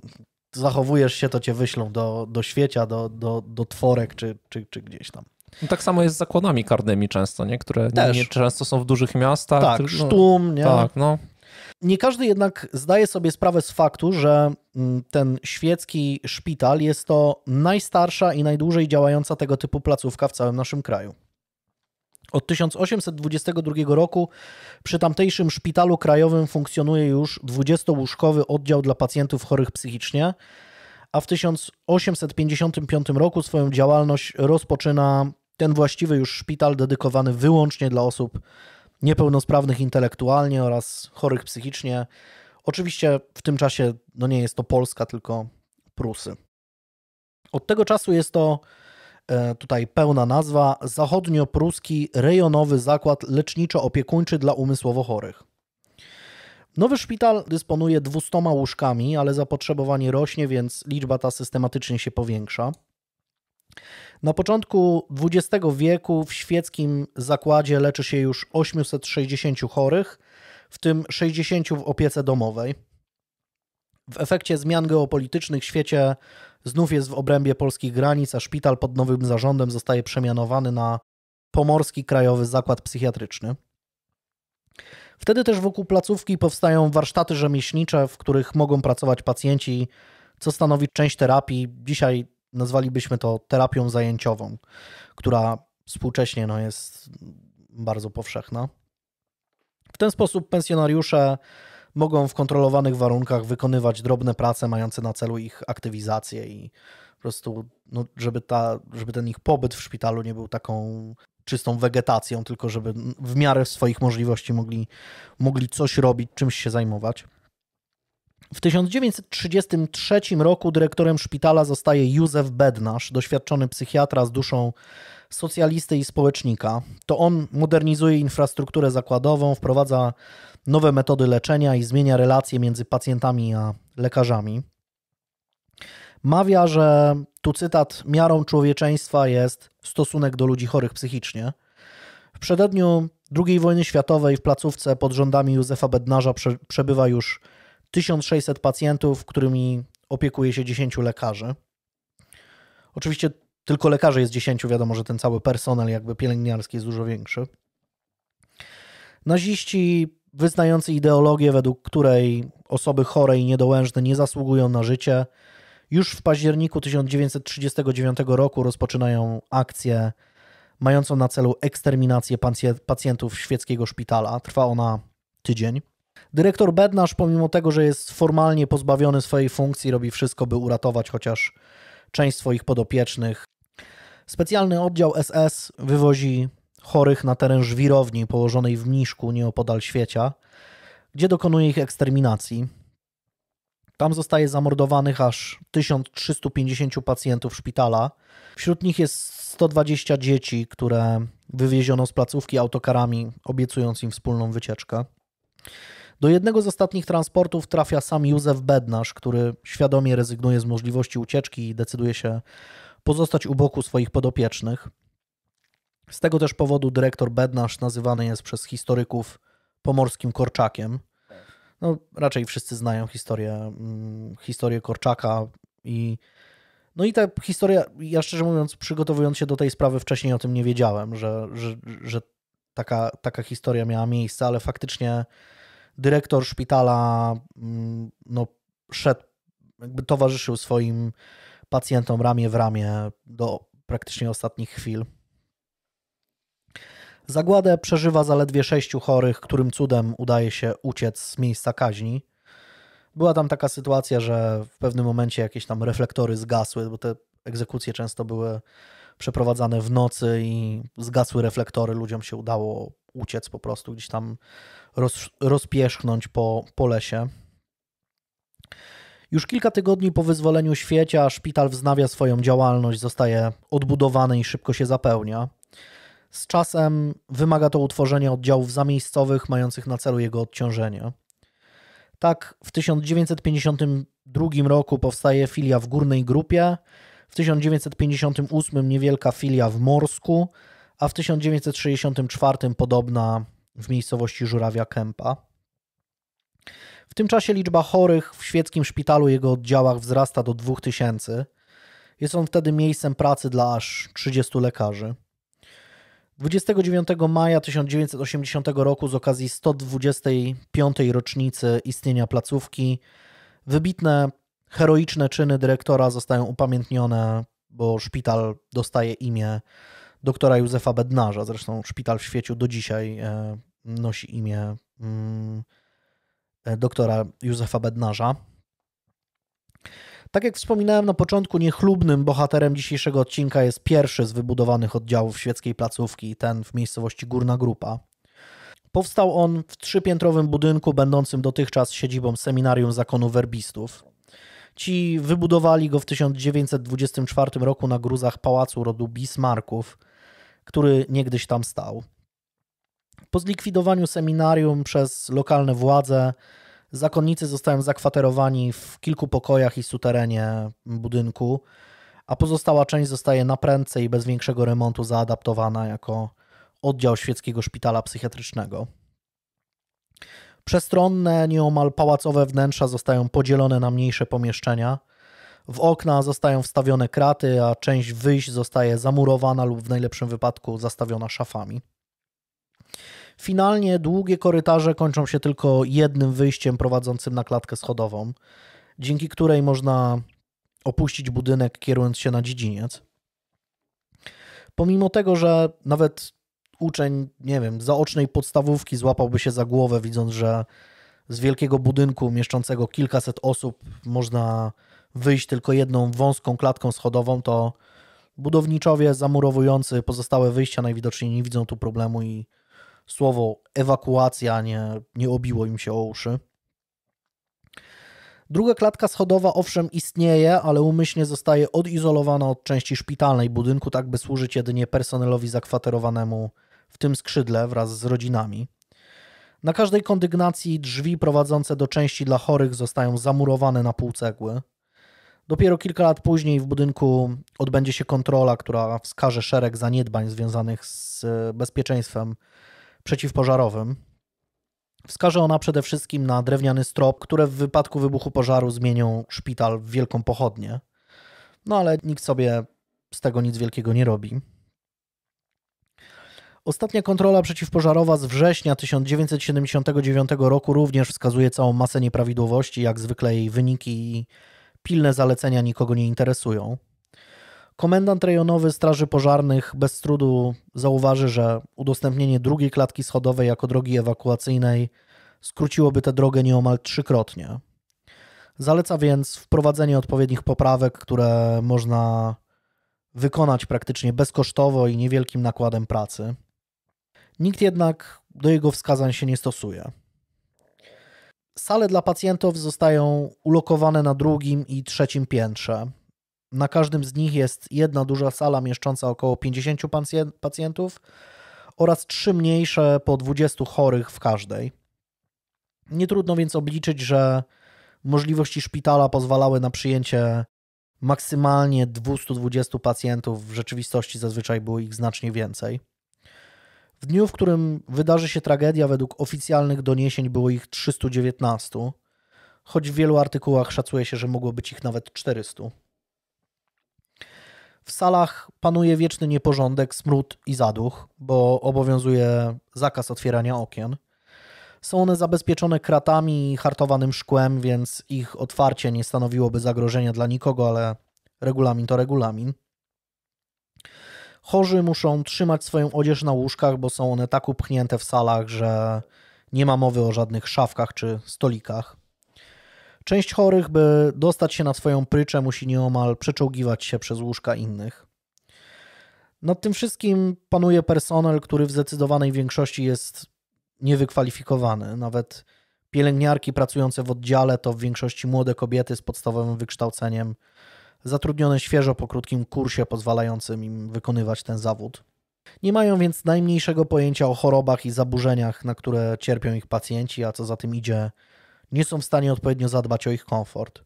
zachowujesz się, to cię wyślą do, do świecia, do, do, do tworek czy, czy, czy gdzieś tam. No tak samo jest z zakładami karnymi często, nie? które nie, nie często są w dużych miastach. Tak, tylko, no, sztum, nie? Tak, no. Nie każdy jednak zdaje sobie sprawę z faktu, że mm, ten świecki szpital jest to najstarsza i najdłużej działająca tego typu placówka w całym naszym kraju. Od 1822 roku przy tamtejszym szpitalu krajowym funkcjonuje już 20-łóżkowy oddział dla pacjentów chorych psychicznie, a w 1855 roku swoją działalność rozpoczyna ten właściwy już szpital dedykowany wyłącznie dla osób niepełnosprawnych intelektualnie oraz chorych psychicznie. Oczywiście w tym czasie no nie jest to Polska, tylko Prusy. Od tego czasu jest to e, tutaj pełna nazwa Zachodnio-Pruski Rejonowy Zakład Leczniczo-Opiekuńczy dla Umysłowo Chorych. Nowy szpital dysponuje 200 łóżkami, ale zapotrzebowanie rośnie, więc liczba ta systematycznie się powiększa. Na początku XX wieku w świeckim zakładzie leczy się już 860 chorych, w tym 60 w opiece domowej. W efekcie zmian geopolitycznych w świecie znów jest w obrębie polskich granic, a szpital pod nowym zarządem zostaje przemianowany na Pomorski Krajowy Zakład Psychiatryczny. Wtedy też wokół placówki powstają warsztaty rzemieślnicze, w których mogą pracować pacjenci, co stanowi część terapii, dzisiaj nazwalibyśmy to terapią zajęciową, która współcześnie no, jest bardzo powszechna. W ten sposób pensjonariusze mogą w kontrolowanych warunkach wykonywać drobne prace mające na celu ich aktywizację i po prostu, no, żeby, ta, żeby ten ich pobyt w szpitalu nie był taką czystą wegetacją, tylko żeby w miarę swoich możliwości mogli, mogli coś robić, czymś się zajmować. W 1933 roku dyrektorem szpitala zostaje Józef Bednarz, doświadczony psychiatra z duszą socjalisty i społecznika. To on modernizuje infrastrukturę zakładową, wprowadza nowe metody leczenia i zmienia relacje między pacjentami a lekarzami. Mawia, że tu cytat: Miarą człowieczeństwa jest stosunek do ludzi chorych psychicznie. W przededniu II wojny światowej w placówce pod rządami Józefa Bednarza przebywa już 1600 pacjentów, którymi opiekuje się 10 lekarzy. Oczywiście tylko lekarzy jest 10, wiadomo, że ten cały personel jakby pielęgniarski jest dużo większy. Naziści wyznający ideologię, według której osoby chore i niedołężne nie zasługują na życie, już w październiku 1939 roku rozpoczynają akcję mającą na celu eksterminację pacjentów świeckiego szpitala. Trwa ona tydzień. Dyrektor Bednarz, pomimo tego, że jest formalnie pozbawiony swojej funkcji, robi wszystko, by uratować chociaż część swoich podopiecznych. Specjalny oddział SS wywozi chorych na teren żwirowni położonej w Mniszku nieopodal świecia, gdzie dokonuje ich eksterminacji. Tam zostaje zamordowanych aż 1350 pacjentów szpitala. Wśród nich jest 120 dzieci, które wywieziono z placówki autokarami, obiecując im wspólną wycieczkę. Do jednego z ostatnich transportów trafia sam Józef Bednarz, który świadomie rezygnuje z możliwości ucieczki i decyduje się pozostać u boku swoich podopiecznych. Z tego też powodu dyrektor Bednarz nazywany jest przez historyków pomorskim Korczakiem. No, raczej wszyscy znają historię, mm, historię Korczaka i no i ta historia, ja szczerze mówiąc, przygotowując się do tej sprawy wcześniej o tym nie wiedziałem, że, że, że taka, taka historia miała miejsce, ale faktycznie dyrektor szpitala mm, no, szedł, jakby towarzyszył swoim pacjentom ramię w ramię do praktycznie ostatnich chwil. Zagładę przeżywa zaledwie sześciu chorych, którym cudem udaje się uciec z miejsca kaźni. Była tam taka sytuacja, że w pewnym momencie jakieś tam reflektory zgasły, bo te egzekucje często były przeprowadzane w nocy i zgasły reflektory, ludziom się udało uciec po prostu, gdzieś tam roz, rozpierzchnąć po, po lesie. Już kilka tygodni po wyzwoleniu świecia szpital wznawia swoją działalność, zostaje odbudowany i szybko się zapełnia. Z czasem wymaga to utworzenia oddziałów zamiejscowych mających na celu jego odciążenie. Tak, w 1952 roku powstaje filia w Górnej Grupie, w 1958 niewielka filia w Morsku, a w 1964 podobna w miejscowości Żurawia Kępa. W tym czasie liczba chorych w świeckim szpitalu i jego oddziałach wzrasta do 2000. Jest on wtedy miejscem pracy dla aż 30 lekarzy. 29 maja 1980 roku z okazji 125. rocznicy istnienia placówki wybitne heroiczne czyny dyrektora zostają upamiętnione, bo szpital dostaje imię doktora Józefa Bednarza. Zresztą szpital w świeciu do dzisiaj e, nosi imię mm, e, doktora Józefa Bednarza. Tak jak wspominałem na początku, niechlubnym bohaterem dzisiejszego odcinka jest pierwszy z wybudowanych oddziałów świeckiej placówki, ten w miejscowości Górna Grupa. Powstał on w trzypiętrowym budynku, będącym dotychczas siedzibą seminarium zakonu werbistów. Ci wybudowali go w 1924 roku na gruzach pałacu rodu Bismarcków, który niegdyś tam stał. Po zlikwidowaniu seminarium przez lokalne władze, zakonnicy zostają zakwaterowani w kilku pokojach i suterenie budynku, a pozostała część zostaje na prędce i bez większego remontu zaadaptowana jako oddział świeckiego szpitala psychiatrycznego. Przestronne, nieomal pałacowe wnętrza zostają podzielone na mniejsze pomieszczenia – w okna zostają wstawione kraty, a część wyjść zostaje zamurowana lub w najlepszym wypadku zastawiona szafami. Finalnie długie korytarze kończą się tylko jednym wyjściem prowadzącym na klatkę schodową, dzięki której można opuścić budynek kierując się na dziedziniec. Pomimo tego, że nawet uczeń, nie wiem, zaocznej podstawówki złapałby się za głowę, widząc, że z wielkiego budynku mieszczącego kilkaset osób można wyjść tylko jedną wąską klatką schodową, to budowniczowie zamurowujący pozostałe wyjścia najwidoczniej nie widzą tu problemu i słowo ewakuacja nie, nie obiło im się o uszy. Druga klatka schodowa owszem istnieje, ale umyślnie zostaje odizolowana od części szpitalnej budynku, tak by służyć jedynie personelowi zakwaterowanemu w tym skrzydle wraz z rodzinami. Na każdej kondygnacji drzwi prowadzące do części dla chorych zostają zamurowane na pół cegły. Dopiero kilka lat później w budynku odbędzie się kontrola, która wskaże szereg zaniedbań związanych z e, bezpieczeństwem przeciwpożarowym. Wskaże ona przede wszystkim na drewniany strop, które w wypadku wybuchu pożaru zmienią szpital w wielką pochodnię. No ale nikt sobie z tego nic wielkiego nie robi. Ostatnia kontrola przeciwpożarowa z września 1979 roku również wskazuje całą masę nieprawidłowości, jak zwykle jej wyniki i pilne zalecenia nikogo nie interesują. Komendant rejonowy Straży Pożarnych bez trudu zauważy, że udostępnienie drugiej klatki schodowej jako drogi ewakuacyjnej skróciłoby tę drogę nieomal trzykrotnie. Zaleca więc wprowadzenie odpowiednich poprawek, które można wykonać praktycznie bezkosztowo i niewielkim nakładem pracy. Nikt jednak do jego wskazań się nie stosuje. Sale dla pacjentów zostają ulokowane na drugim i trzecim piętrze. Na każdym z nich jest jedna duża sala mieszcząca około 50 pacjentów oraz trzy mniejsze po 20 chorych w każdej. Nie trudno więc obliczyć, że możliwości szpitala pozwalały na przyjęcie maksymalnie 220 pacjentów, w rzeczywistości zazwyczaj było ich znacznie więcej. W dniu, w którym wydarzy się tragedia, według oficjalnych doniesień było ich 319, choć w wielu artykułach szacuje się, że mogło być ich nawet 400. W salach panuje wieczny nieporządek, smród i zaduch, bo obowiązuje zakaz otwierania okien. Są one zabezpieczone kratami i hartowanym szkłem, więc ich otwarcie nie stanowiłoby zagrożenia dla nikogo, ale regulamin to regulamin. Chorzy muszą trzymać swoją odzież na łóżkach, bo są one tak upchnięte w salach, że nie ma mowy o żadnych szafkach czy stolikach. Część chorych, by dostać się na swoją pryczę, musi nieomal przeczołgiwać się przez łóżka innych. Nad tym wszystkim panuje personel, który w zdecydowanej większości jest niewykwalifikowany. Nawet pielęgniarki pracujące w oddziale to w większości młode kobiety z podstawowym wykształceniem zatrudnione świeżo po krótkim kursie pozwalającym im wykonywać ten zawód. Nie mają więc najmniejszego pojęcia o chorobach i zaburzeniach, na które cierpią ich pacjenci, a co za tym idzie, nie są w stanie odpowiednio zadbać o ich komfort.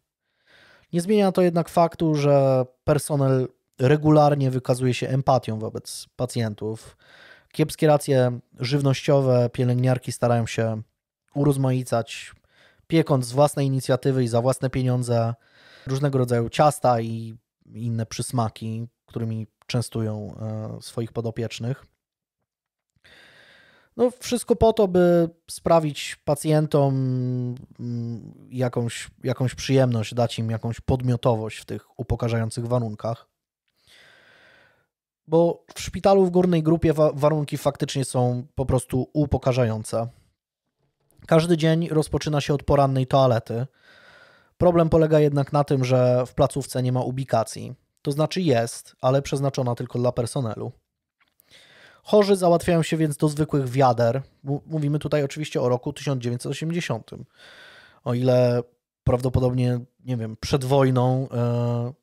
Nie zmienia to jednak faktu, że personel regularnie wykazuje się empatią wobec pacjentów. Kiepskie racje żywnościowe pielęgniarki starają się urozmaicać, piekąc z własnej inicjatywy i za własne pieniądze różnego rodzaju ciasta i inne przysmaki, którymi częstują e, swoich podopiecznych. No, wszystko po to, by sprawić pacjentom mm, jakąś, jakąś przyjemność, dać im jakąś podmiotowość w tych upokarzających warunkach. Bo w szpitalu w górnej grupie warunki faktycznie są po prostu upokarzające. Każdy dzień rozpoczyna się od porannej toalety Problem polega jednak na tym, że w placówce nie ma ubikacji. To znaczy jest, ale przeznaczona tylko dla personelu. Chorzy załatwiają się więc do zwykłych wiader. Mówimy tutaj oczywiście o roku 1980. O ile prawdopodobnie, nie wiem, przed wojną, e,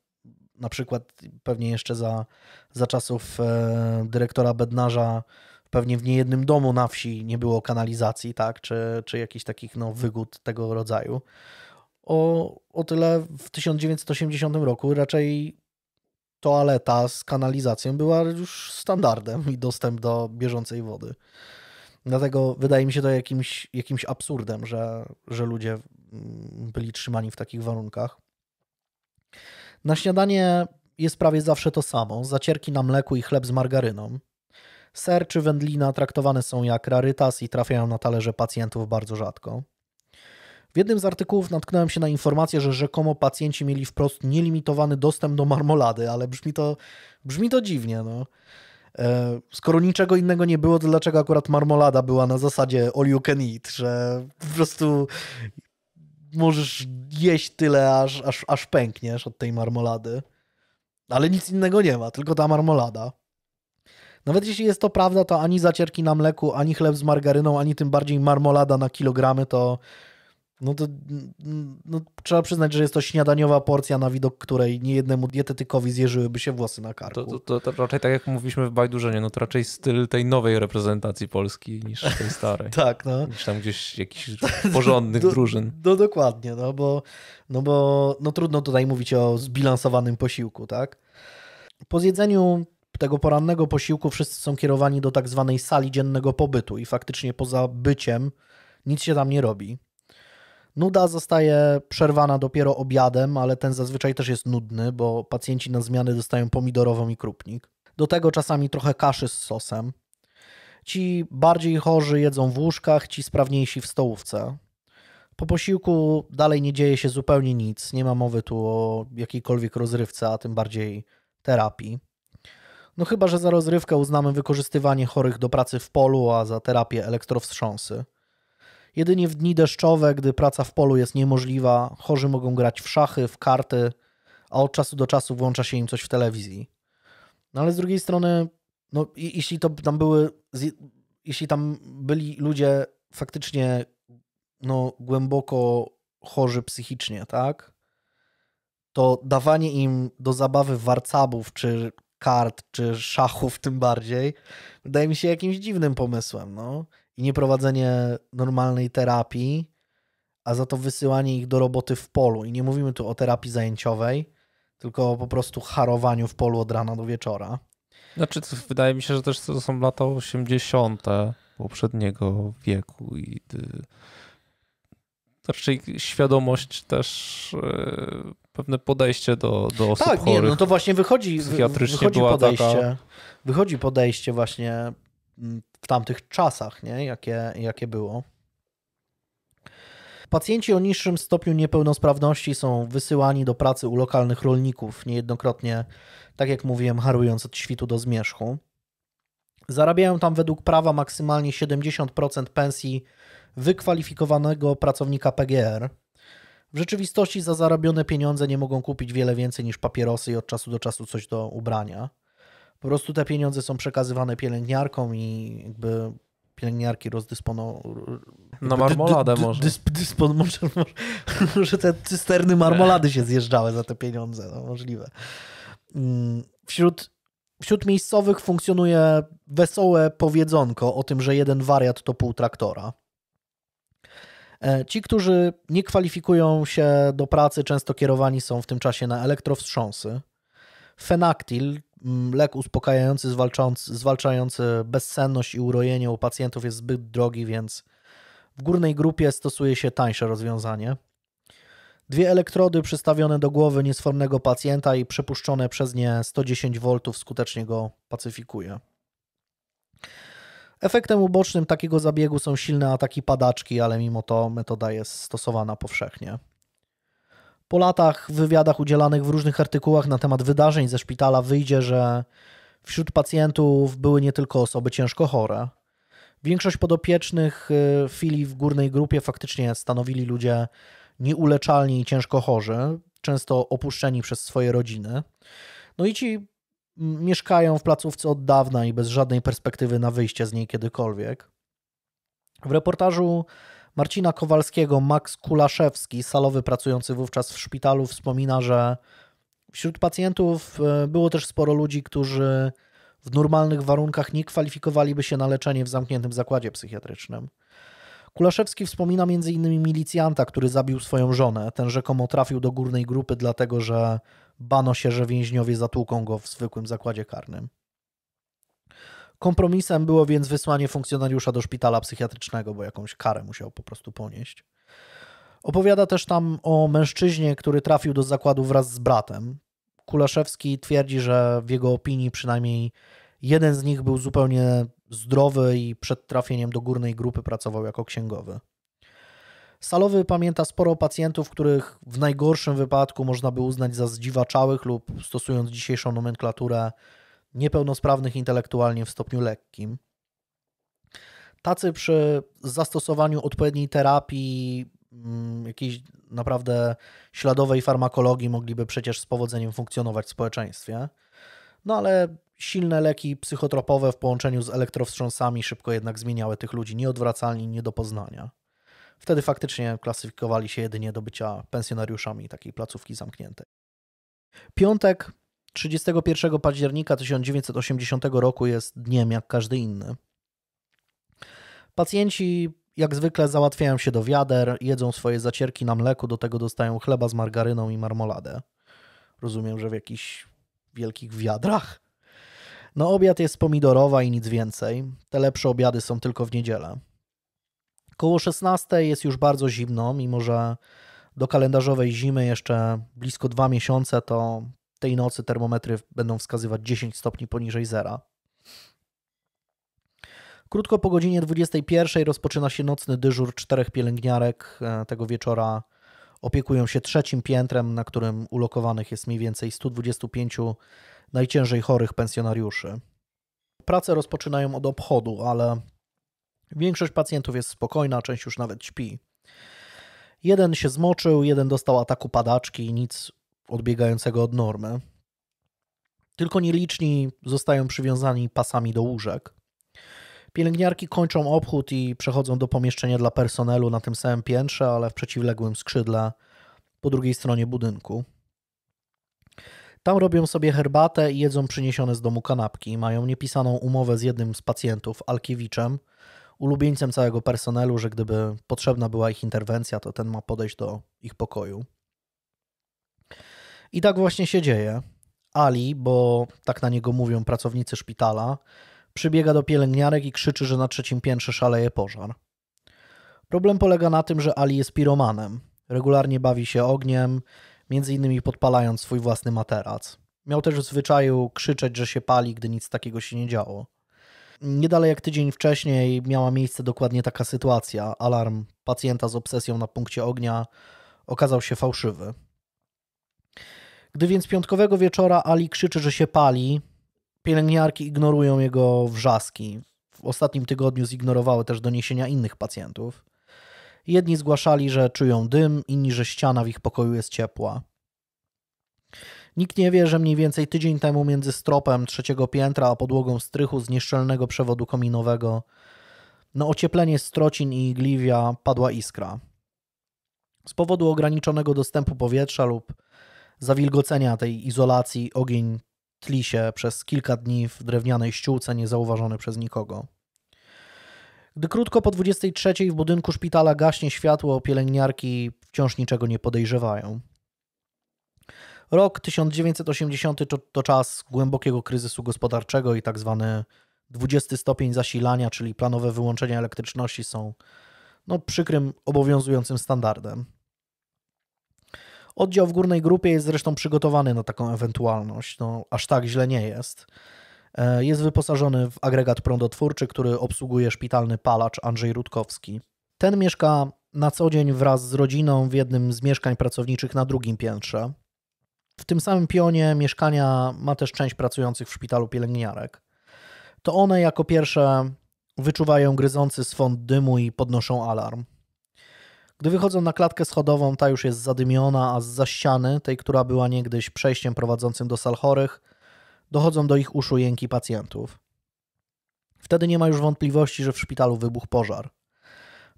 na przykład pewnie jeszcze za, za czasów e, dyrektora Bednarza, pewnie w niejednym domu na wsi nie było kanalizacji, tak, czy, czy jakichś takich no, wygód tego rodzaju o, o tyle w 1980 roku raczej toaleta z kanalizacją była już standardem i dostęp do bieżącej wody. Dlatego wydaje mi się to jakimś, jakimś absurdem, że, że ludzie mm, byli trzymani w takich warunkach. Na śniadanie jest prawie zawsze to samo: zacierki na mleku i chleb z margaryną. Ser czy wędlina traktowane są jak rarytas i trafiają na talerze pacjentów bardzo rzadko. W jednym z artykułów natknąłem się na informację, że rzekomo pacjenci mieli wprost nielimitowany dostęp do marmolady, ale brzmi to, brzmi to dziwnie. No. E, skoro niczego innego nie było, to dlaczego akurat marmolada była na zasadzie all you can eat, że po prostu możesz jeść tyle, aż, aż, aż pękniesz od tej marmolady. Ale nic innego nie ma, tylko ta marmolada. Nawet jeśli jest to prawda, to ani zacierki na mleku, ani chleb z margaryną, ani tym bardziej marmolada na kilogramy to no to no, trzeba przyznać, że jest to śniadaniowa porcja, na widok której niejednemu dietetykowi zjeżyłyby się włosy na karku. To, to, to, to raczej tak jak mówiliśmy w Bajdurze, no to raczej styl tej nowej reprezentacji Polski niż tej starej. tak, no. Niż tam gdzieś jakichś porządnych do, drużyn. No dokładnie, no bo, no bo no trudno tutaj mówić o zbilansowanym posiłku, tak? Po zjedzeniu tego porannego posiłku wszyscy są kierowani do tak zwanej sali dziennego pobytu i faktycznie poza byciem nic się tam nie robi Nuda zostaje przerwana dopiero obiadem, ale ten zazwyczaj też jest nudny, bo pacjenci na zmiany dostają pomidorową i krupnik. Do tego czasami trochę kaszy z sosem. Ci bardziej chorzy jedzą w łóżkach, ci sprawniejsi w stołówce. Po posiłku dalej nie dzieje się zupełnie nic, nie ma mowy tu o jakiejkolwiek rozrywce, a tym bardziej terapii. No chyba, że za rozrywkę uznamy wykorzystywanie chorych do pracy w polu, a za terapię elektrowstrząsy. Jedynie w dni deszczowe, gdy praca w polu jest niemożliwa, chorzy mogą grać w szachy, w karty, a od czasu do czasu włącza się im coś w telewizji. No ale z drugiej strony, no, jeśli to tam były, jeśli tam byli ludzie faktycznie no, głęboko chorzy psychicznie, tak? To dawanie im do zabawy warcabów, czy kart, czy szachów tym bardziej, wydaje mi się jakimś dziwnym pomysłem, no i nieprowadzenie normalnej terapii, a za to wysyłanie ich do roboty w polu. I nie mówimy tu o terapii zajęciowej, tylko po prostu harowaniu w polu od rana do wieczora. Znaczy, wydaje mi się, że też to są lata 80. poprzedniego wieku i y, raczej świadomość też y, pewne podejście do, do osób tak, chorych. Tak, nie, no to właśnie wychodzi, wychodzi podejście. Taka... Wychodzi podejście właśnie Mm, w tamtych czasach, nie? Jakie, jakie było. Pacjenci o niższym stopniu niepełnosprawności są wysyłani do pracy u lokalnych rolników, niejednokrotnie, tak jak mówiłem, harując od świtu do zmierzchu. Zarabiają tam według prawa maksymalnie 70% pensji wykwalifikowanego pracownika PGR. W rzeczywistości za zarobione pieniądze nie mogą kupić wiele więcej niż papierosy i od czasu do czasu coś do ubrania po prostu te pieniądze są przekazywane pielęgniarkom i jakby pielęgniarki rozdysponą... Na marmoladę może. Dys, dyspon, może, może, może te cysterny marmolady się zjeżdżały za te pieniądze, no możliwe. Mm, wśród, wśród miejscowych funkcjonuje wesołe powiedzonko o tym, że jeden wariat to pół traktora. E, ci, którzy nie kwalifikują się do pracy, często kierowani są w tym czasie na elektrowstrząsy. Fenaktil, lek uspokajający, zwalczący, zwalczający bezsenność i urojenie u pacjentów jest zbyt drogi, więc w górnej grupie stosuje się tańsze rozwiązanie. Dwie elektrody przystawione do głowy niesfornego pacjenta i przepuszczone przez nie 110 V skutecznie go pacyfikuje. Efektem ubocznym takiego zabiegu są silne ataki padaczki, ale mimo to metoda jest stosowana powszechnie. Po latach wywiadach udzielanych w różnych artykułach na temat wydarzeń ze szpitala wyjdzie, że wśród pacjentów były nie tylko osoby ciężko chore. Większość podopiecznych y, filii w górnej grupie faktycznie stanowili ludzie nieuleczalni i ciężko chorzy, często opuszczeni przez swoje rodziny. No i ci mieszkają w placówce od dawna i bez żadnej perspektywy na wyjście z niej kiedykolwiek. W reportażu Marcina Kowalskiego, Max Kulaszewski, salowy pracujący wówczas w szpitalu, wspomina, że wśród pacjentów y, było też sporo ludzi, którzy w normalnych warunkach nie kwalifikowaliby się na leczenie w zamkniętym zakładzie psychiatrycznym. Kulaszewski wspomina m.in. milicjanta, który zabił swoją żonę. Ten rzekomo trafił do górnej grupy, dlatego że bano się, że więźniowie zatłuką go w zwykłym zakładzie karnym. Kompromisem było więc wysłanie funkcjonariusza do szpitala psychiatrycznego, bo jakąś karę musiał po prostu ponieść. Opowiada też tam o mężczyźnie, który trafił do zakładu wraz z bratem. Kulaszewski twierdzi, że w jego opinii przynajmniej jeden z nich był zupełnie zdrowy i przed trafieniem do górnej grupy pracował jako księgowy. Salowy pamięta sporo pacjentów, których w najgorszym wypadku można by uznać za zdziwaczałych lub, stosując dzisiejszą nomenklaturę, niepełnosprawnych intelektualnie w stopniu lekkim. Tacy przy zastosowaniu odpowiedniej terapii, mm, jakiejś naprawdę śladowej farmakologii mogliby przecież z powodzeniem funkcjonować w społeczeństwie. No ale silne leki psychotropowe w połączeniu z elektrowstrząsami szybko jednak zmieniały tych ludzi nieodwracalnie, nie do poznania. Wtedy faktycznie klasyfikowali się jedynie do bycia pensjonariuszami takiej placówki zamkniętej. Piątek 31 października 1980 roku jest dniem jak każdy inny. Pacjenci jak zwykle załatwiają się do wiader, jedzą swoje zacierki na mleku, do tego dostają chleba z margaryną i marmoladę. Rozumiem, że w jakichś wielkich wiadrach. No obiad jest pomidorowa i nic więcej. Te lepsze obiady są tylko w niedzielę. Koło 16 jest już bardzo zimno, mimo że do kalendarzowej zimy jeszcze blisko dwa miesiące, to tej nocy termometry będą wskazywać 10 stopni poniżej zera. Krótko po godzinie 21 rozpoczyna się nocny dyżur czterech pielęgniarek. E, tego wieczora opiekują się trzecim piętrem, na którym ulokowanych jest mniej więcej 125 najciężej chorych pensjonariuszy. Prace rozpoczynają od obchodu, ale większość pacjentów jest spokojna, część już nawet śpi. Jeden się zmoczył, jeden dostał ataku padaczki, nic odbiegającego od normy. Tylko nieliczni zostają przywiązani pasami do łóżek. Pielęgniarki kończą obchód i przechodzą do pomieszczenia dla personelu na tym samym piętrze, ale w przeciwległym skrzydle po drugiej stronie budynku. Tam robią sobie herbatę i jedzą przyniesione z domu kanapki. Mają niepisaną umowę z jednym z pacjentów, Alkiewiczem, ulubieńcem całego personelu, że gdyby potrzebna była ich interwencja, to ten ma podejść do ich pokoju. I tak właśnie się dzieje. Ali, bo tak na niego mówią pracownicy szpitala, przybiega do pielęgniarek i krzyczy, że na trzecim piętrze szaleje pożar. Problem polega na tym, że Ali jest piromanem. Regularnie bawi się ogniem, między innymi podpalając swój własny materac. Miał też w zwyczaju krzyczeć, że się pali, gdy nic takiego się nie działo. Niedalej jak tydzień wcześniej miała miejsce dokładnie taka sytuacja. Alarm pacjenta z obsesją na punkcie ognia okazał się fałszywy. Gdy więc piątkowego wieczora Ali krzyczy, że się pali, pielęgniarki ignorują jego wrzaski. W ostatnim tygodniu zignorowały też doniesienia innych pacjentów. Jedni zgłaszali, że czują dym, inni, że ściana w ich pokoju jest ciepła. Nikt nie wie, że mniej więcej tydzień temu między stropem trzeciego piętra a podłogą strychu z nieszczelnego przewodu kominowego na ocieplenie strocin i igliwia padła iskra. Z powodu ograniczonego dostępu powietrza lub zawilgocenia tej izolacji ogień tli się przez kilka dni w drewnianej ściółce niezauważony przez nikogo. Gdy krótko po 23 w budynku szpitala gaśnie światło, pielęgniarki wciąż niczego nie podejrzewają. Rok 1980 to, to czas głębokiego kryzysu gospodarczego i tak zwany 20 stopień zasilania, czyli planowe wyłączenia elektryczności są no, przykrym, obowiązującym standardem. Oddział w górnej grupie jest zresztą przygotowany na taką ewentualność. No, aż tak źle nie jest. E, jest wyposażony w agregat prądotwórczy, który obsługuje szpitalny palacz Andrzej Rutkowski. Ten mieszka na co dzień wraz z rodziną w jednym z mieszkań pracowniczych na drugim piętrze. W tym samym pionie mieszkania ma też część pracujących w szpitalu pielęgniarek. To one jako pierwsze wyczuwają gryzący swąd dymu i podnoszą alarm. Gdy wychodzą na klatkę schodową, ta już jest zadymiona, a z zaściany, tej, która była niegdyś przejściem prowadzącym do sal chorych, dochodzą do ich uszu jęki pacjentów. Wtedy nie ma już wątpliwości, że w szpitalu wybuchł pożar.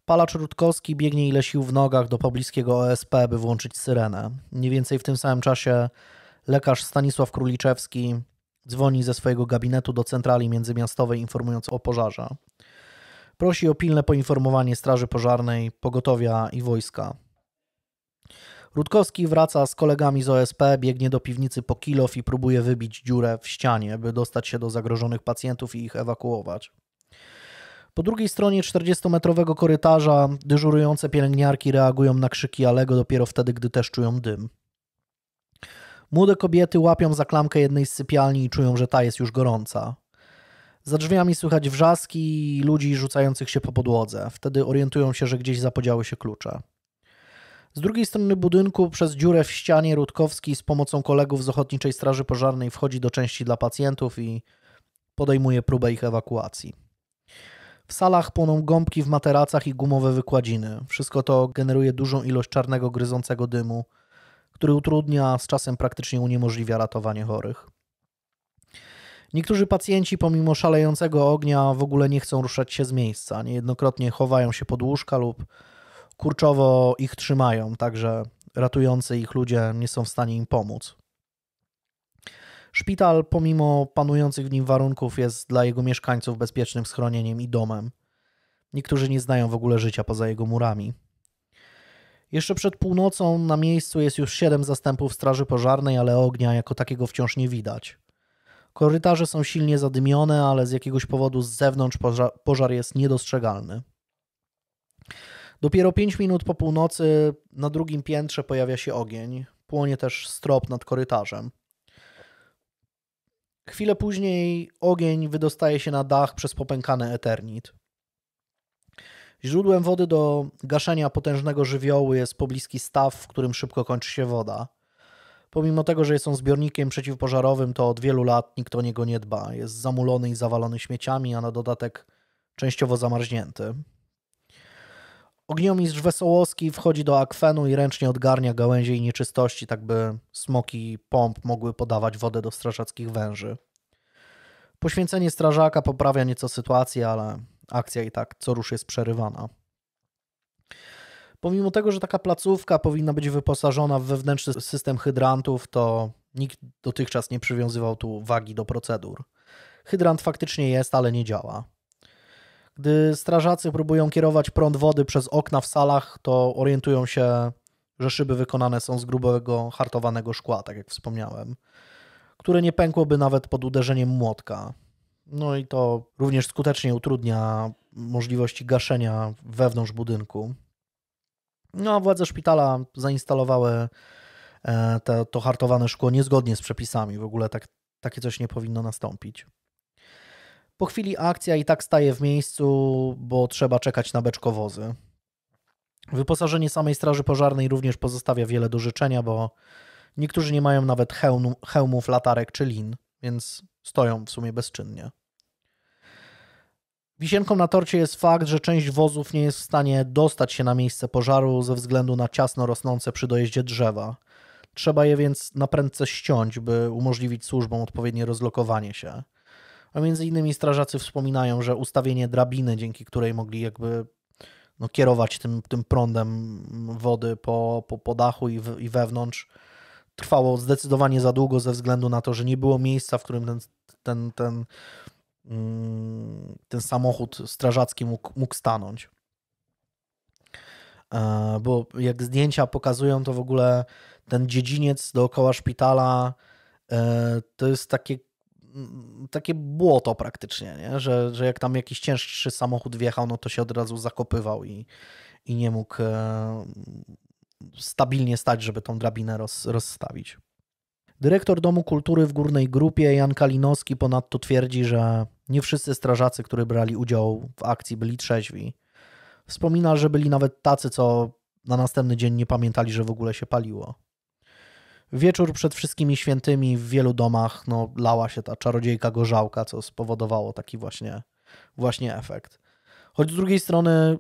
Palacz Rutkowski biegnie ile sił w nogach do pobliskiego OSP, by włączyć syrenę. Mniej więcej w tym samym czasie lekarz Stanisław Króliczewski dzwoni ze swojego gabinetu do centrali międzymiastowej informując o pożarze. Prosi o pilne poinformowanie Straży Pożarnej, Pogotowia i Wojska. Rutkowski wraca z kolegami z OSP, biegnie do piwnicy po kilof i próbuje wybić dziurę w ścianie, by dostać się do zagrożonych pacjentów i ich ewakuować. Po drugiej stronie 40-metrowego korytarza dyżurujące pielęgniarki reagują na krzyki Alego dopiero wtedy, gdy też czują dym. Młode kobiety łapią za klamkę jednej z sypialni i czują, że ta jest już gorąca. Za drzwiami słychać wrzaski ludzi rzucających się po podłodze. Wtedy orientują się, że gdzieś zapodziały się klucze. Z drugiej strony budynku przez dziurę w ścianie Rutkowski z pomocą kolegów z Ochotniczej Straży Pożarnej wchodzi do części dla pacjentów i podejmuje próbę ich ewakuacji. W salach płoną gąbki w materacach i gumowe wykładziny. Wszystko to generuje dużą ilość czarnego, gryzącego dymu, który utrudnia, z czasem praktycznie uniemożliwia ratowanie chorych. Niektórzy pacjenci pomimo szalejącego ognia w ogóle nie chcą ruszać się z miejsca. Niejednokrotnie chowają się pod łóżka lub kurczowo ich trzymają, także ratujący ich ludzie nie są w stanie im pomóc. Szpital, pomimo panujących w nim warunków, jest dla jego mieszkańców bezpiecznym schronieniem i domem. Niektórzy nie znają w ogóle życia poza jego murami. Jeszcze przed północą na miejscu jest już siedem zastępów straży pożarnej, ale ognia jako takiego wciąż nie widać. Korytarze są silnie zadymione, ale z jakiegoś powodu z zewnątrz pożar, jest niedostrzegalny. Dopiero 5 minut po północy na drugim piętrze pojawia się ogień. Płonie też strop nad korytarzem. Chwilę później ogień wydostaje się na dach przez popękany eternit. Źródłem wody do gaszenia potężnego żywiołu jest pobliski staw, w którym szybko kończy się woda pomimo tego, że jest on zbiornikiem przeciwpożarowym, to od wielu lat nikt o niego nie dba. Jest zamulony i zawalony śmieciami, a na dodatek częściowo zamarznięty. Ogniomistrz Wesołowski wchodzi do akwenu i ręcznie odgarnia gałęzie i nieczystości, tak by smoki pomp mogły podawać wodę do strażackich węży. Poświęcenie strażaka poprawia nieco sytuację, ale akcja i tak co rusz jest przerywana pomimo tego, że taka placówka powinna być wyposażona w wewnętrzny system hydrantów, to nikt dotychczas nie przywiązywał tu wagi do procedur. Hydrant faktycznie jest, ale nie działa. Gdy strażacy próbują kierować prąd wody przez okna w salach, to orientują się, że szyby wykonane są z grubego, hartowanego szkła, tak jak wspomniałem, które nie pękłoby nawet pod uderzeniem młotka. No i to również skutecznie utrudnia możliwości gaszenia wewnątrz budynku. No, władze szpitala zainstalowały e, te, to hartowane szkło niezgodnie z przepisami. W ogóle tak, takie coś nie powinno nastąpić. Po chwili akcja i tak staje w miejscu, bo trzeba czekać na beczkowozy. Wyposażenie samej Straży Pożarnej również pozostawia wiele do życzenia, bo niektórzy nie mają nawet hełmu, hełmów, latarek czy lin, więc stoją w sumie bezczynnie. Wisienką na torcie jest fakt, że część wozów nie jest w stanie dostać się na miejsce pożaru ze względu na ciasno rosnące przy dojeździe drzewa. Trzeba je więc naprędce ściąć, by umożliwić służbom odpowiednie rozlokowanie się. A między innymi strażacy wspominają, że ustawienie drabiny, dzięki której mogli jakby no, kierować tym, tym prądem wody po, po, po dachu i, w, i wewnątrz, trwało zdecydowanie za długo ze względu na to, że nie było miejsca, w którym ten, ten, ten Mm, ten samochód strażacki mógł, mógł stanąć. E, bo jak zdjęcia pokazują, to w ogóle ten dziedziniec dookoła szpitala e, to jest takie, mm, takie błoto praktycznie, nie? Że, że jak tam jakiś cięższy samochód wjechał, no to się od razu zakopywał i, i nie mógł e, stabilnie stać, żeby tą drabinę roz, rozstawić. Dyrektor Domu Kultury w Górnej Grupie Jan Kalinowski ponadto twierdzi, że nie wszyscy strażacy, którzy brali udział w akcji, byli trzeźwi. Wspomina, że byli nawet tacy, co na następny dzień nie pamiętali, że w ogóle się paliło. Wieczór przed wszystkimi świętymi w wielu domach no, lała się ta czarodziejka gorzałka, co spowodowało taki właśnie, właśnie efekt. Choć z drugiej strony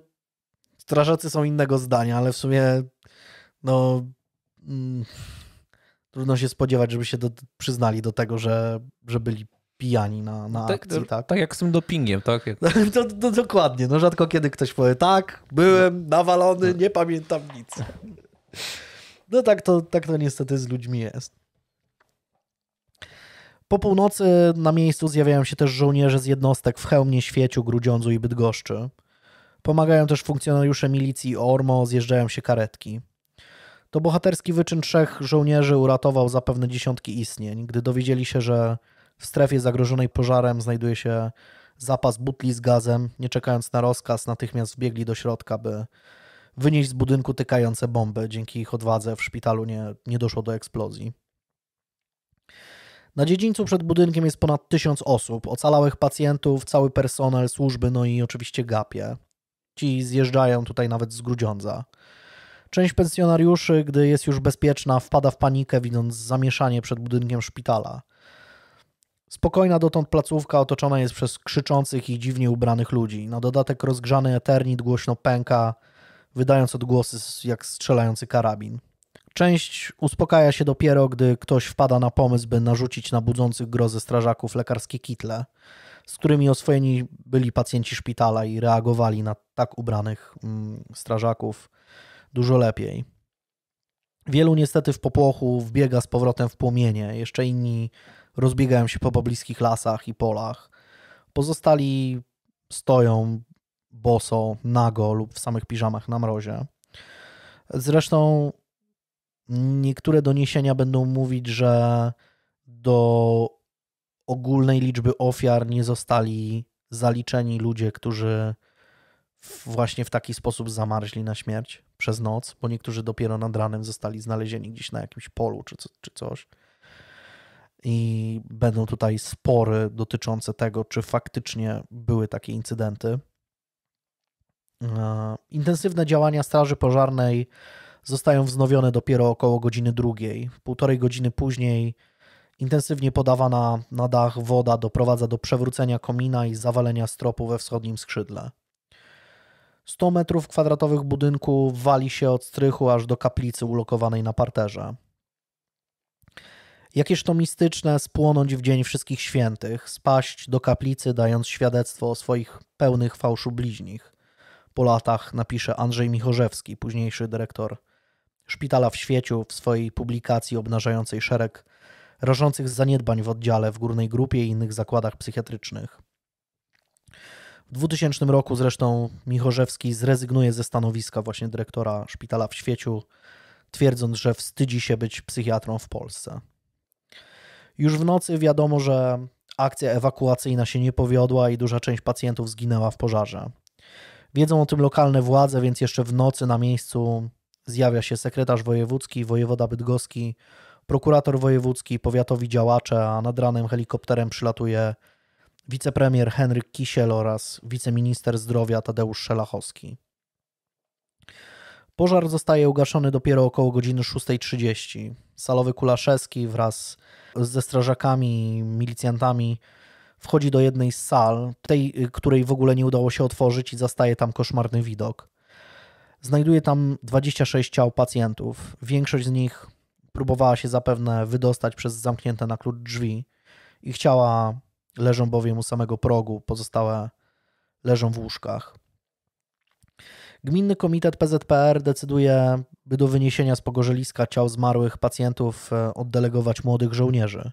strażacy są innego zdania, ale w sumie no... Mm, trudno się spodziewać, żeby się do, przyznali do tego, że, że byli pijani na, na tak, akcji, tak? Tak, tak jak z tym dopingiem, tak? Jak... to, to, dokładnie, no rzadko kiedy ktoś powie tak, byłem nawalony, no. nie pamiętam nic. No tak to, tak to niestety z ludźmi jest. Po północy na miejscu zjawiają się też żołnierze z jednostek w Chełmie, Świeciu, Grudziądzu i Bydgoszczy. Pomagają też funkcjonariusze milicji ORMO, zjeżdżają się karetki. To bohaterski wyczyn trzech żołnierzy uratował zapewne dziesiątki istnień, gdy dowiedzieli się, że w strefie zagrożonej pożarem znajduje się zapas butli z gazem. Nie czekając na rozkaz, natychmiast wbiegli do środka, by wynieść z budynku tykające bomby. Dzięki ich odwadze w szpitalu nie, nie doszło do eksplozji. Na dziedzińcu przed budynkiem jest ponad tysiąc osób, ocalałych pacjentów, cały personel, służby, no i oczywiście gapie. Ci zjeżdżają tutaj nawet z Grudziądza. Część pensjonariuszy, gdy jest już bezpieczna, wpada w panikę, widząc zamieszanie przed budynkiem szpitala. Spokojna dotąd placówka otoczona jest przez krzyczących i dziwnie ubranych ludzi. Na dodatek rozgrzany eternit głośno pęka, wydając odgłosy jak strzelający karabin. Część uspokaja się dopiero, gdy ktoś wpada na pomysł, by narzucić na budzących grozę strażaków lekarskie kitle, z którymi oswojeni byli pacjenci szpitala i reagowali na tak ubranych mm, strażaków dużo lepiej. Wielu niestety w popłochu wbiega z powrotem w płomienie, jeszcze inni rozbiegają się po pobliskich lasach i polach. Pozostali stoją boso, nago lub w samych piżamach na mrozie. Zresztą niektóre doniesienia będą mówić, że do ogólnej liczby ofiar nie zostali zaliczeni ludzie, którzy właśnie w taki sposób zamarzli na śmierć przez noc, bo niektórzy dopiero nad ranem zostali znalezieni gdzieś na jakimś polu czy, co, czy coś. I będą tutaj spory dotyczące tego, czy faktycznie były takie incydenty. E, intensywne działania Straży Pożarnej zostają wznowione dopiero około godziny drugiej. Półtorej godziny później intensywnie podawana na dach woda doprowadza do przewrócenia komina i zawalenia stropu we wschodnim skrzydle. 100 metrów kwadratowych budynku wali się od strychu aż do kaplicy ulokowanej na parterze. Jakież to mistyczne spłonąć w dzień wszystkich świętych, spaść do kaplicy, dając świadectwo o swoich pełnych fałszu bliźnich. Po latach napisze Andrzej Michorzewski, późniejszy dyrektor szpitala w świeciu, w swojej publikacji obnażającej szereg rażących zaniedbań w oddziale w górnej grupie i innych zakładach psychiatrycznych. W 2000 roku zresztą Michorzewski zrezygnuje ze stanowiska właśnie dyrektora szpitala w Świeciu, twierdząc, że wstydzi się być psychiatrą w Polsce. Już w nocy wiadomo, że akcja ewakuacyjna się nie powiodła i duża część pacjentów zginęła w pożarze. Wiedzą o tym lokalne władze, więc jeszcze w nocy na miejscu zjawia się sekretarz wojewódzki, wojewoda bydgoski, prokurator wojewódzki, powiatowi działacze, a nad ranem helikopterem przylatuje wicepremier Henryk Kisiel oraz wiceminister zdrowia Tadeusz Szelachowski. Pożar zostaje ugaszony dopiero około godziny 6.30. Salowy Kulaszewski wraz ze strażakami, milicjantami wchodzi do jednej z sal, tej, której w ogóle nie udało się otworzyć i zastaje tam koszmarny widok. Znajduje tam 26 ciał pacjentów. Większość z nich próbowała się zapewne wydostać przez zamknięte na klucz drzwi. Ich ciała Leżą bowiem u samego progu, pozostałe leżą w łóżkach. Gminny Komitet PZPR decyduje, by do wyniesienia z pogorzeliska ciał zmarłych pacjentów e, oddelegować młodych żołnierzy.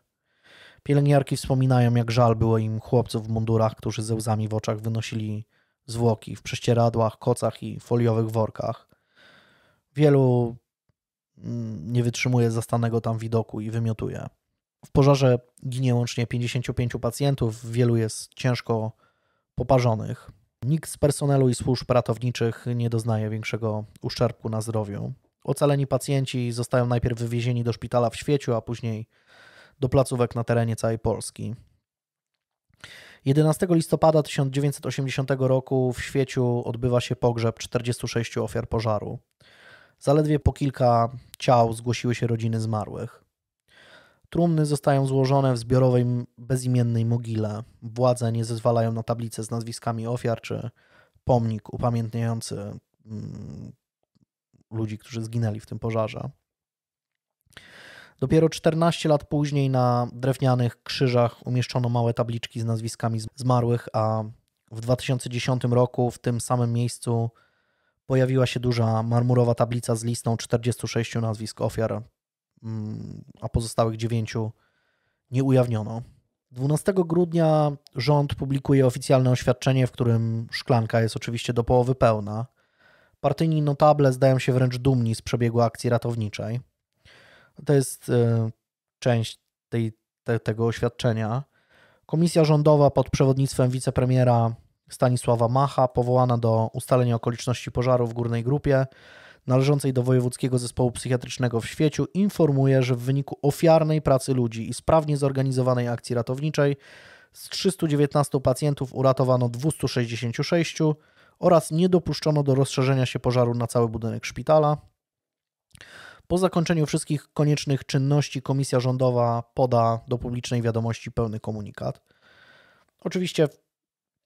Pielęgniarki wspominają, jak żal było im chłopców w mundurach, którzy ze łzami w oczach wynosili zwłoki w prześcieradłach, kocach i foliowych workach. Wielu mm, nie wytrzymuje zastanego tam widoku i wymiotuje. W pożarze ginie łącznie 55 pacjentów, wielu jest ciężko poparzonych. Nikt z personelu i służb ratowniczych nie doznaje większego uszczerbku na zdrowiu. Ocaleni pacjenci zostają najpierw wywiezieni do szpitala w świeciu, a później do placówek na terenie całej Polski. 11 listopada 1980 roku w świeciu odbywa się pogrzeb 46 ofiar pożaru. Zaledwie po kilka ciał zgłosiły się rodziny zmarłych. Trumny zostają złożone w zbiorowej, bezimiennej mogile. Władze nie zezwalają na tablice z nazwiskami ofiar czy pomnik upamiętniający mm, ludzi, którzy zginęli w tym pożarze. Dopiero 14 lat później na drewnianych krzyżach umieszczono małe tabliczki z nazwiskami zmarłych, a w 2010 roku w tym samym miejscu pojawiła się duża marmurowa tablica z listą 46 nazwisk ofiar a pozostałych dziewięciu nie ujawniono. 12 grudnia rząd publikuje oficjalne oświadczenie, w którym szklanka jest oczywiście do połowy pełna. Partyjni notable zdają się wręcz dumni z przebiegu akcji ratowniczej. To jest y, część tej, te, tego oświadczenia. Komisja rządowa pod przewodnictwem wicepremiera Stanisława Macha, powołana do ustalenia okoliczności pożaru w górnej grupie, należącej do Wojewódzkiego Zespołu Psychiatrycznego w świecie, informuje, że w wyniku ofiarnej pracy ludzi i sprawnie zorganizowanej akcji ratowniczej z 319 pacjentów uratowano 266 oraz nie dopuszczono do rozszerzenia się pożaru na cały budynek szpitala. Po zakończeniu wszystkich koniecznych czynności komisja rządowa poda do publicznej wiadomości pełny komunikat. Oczywiście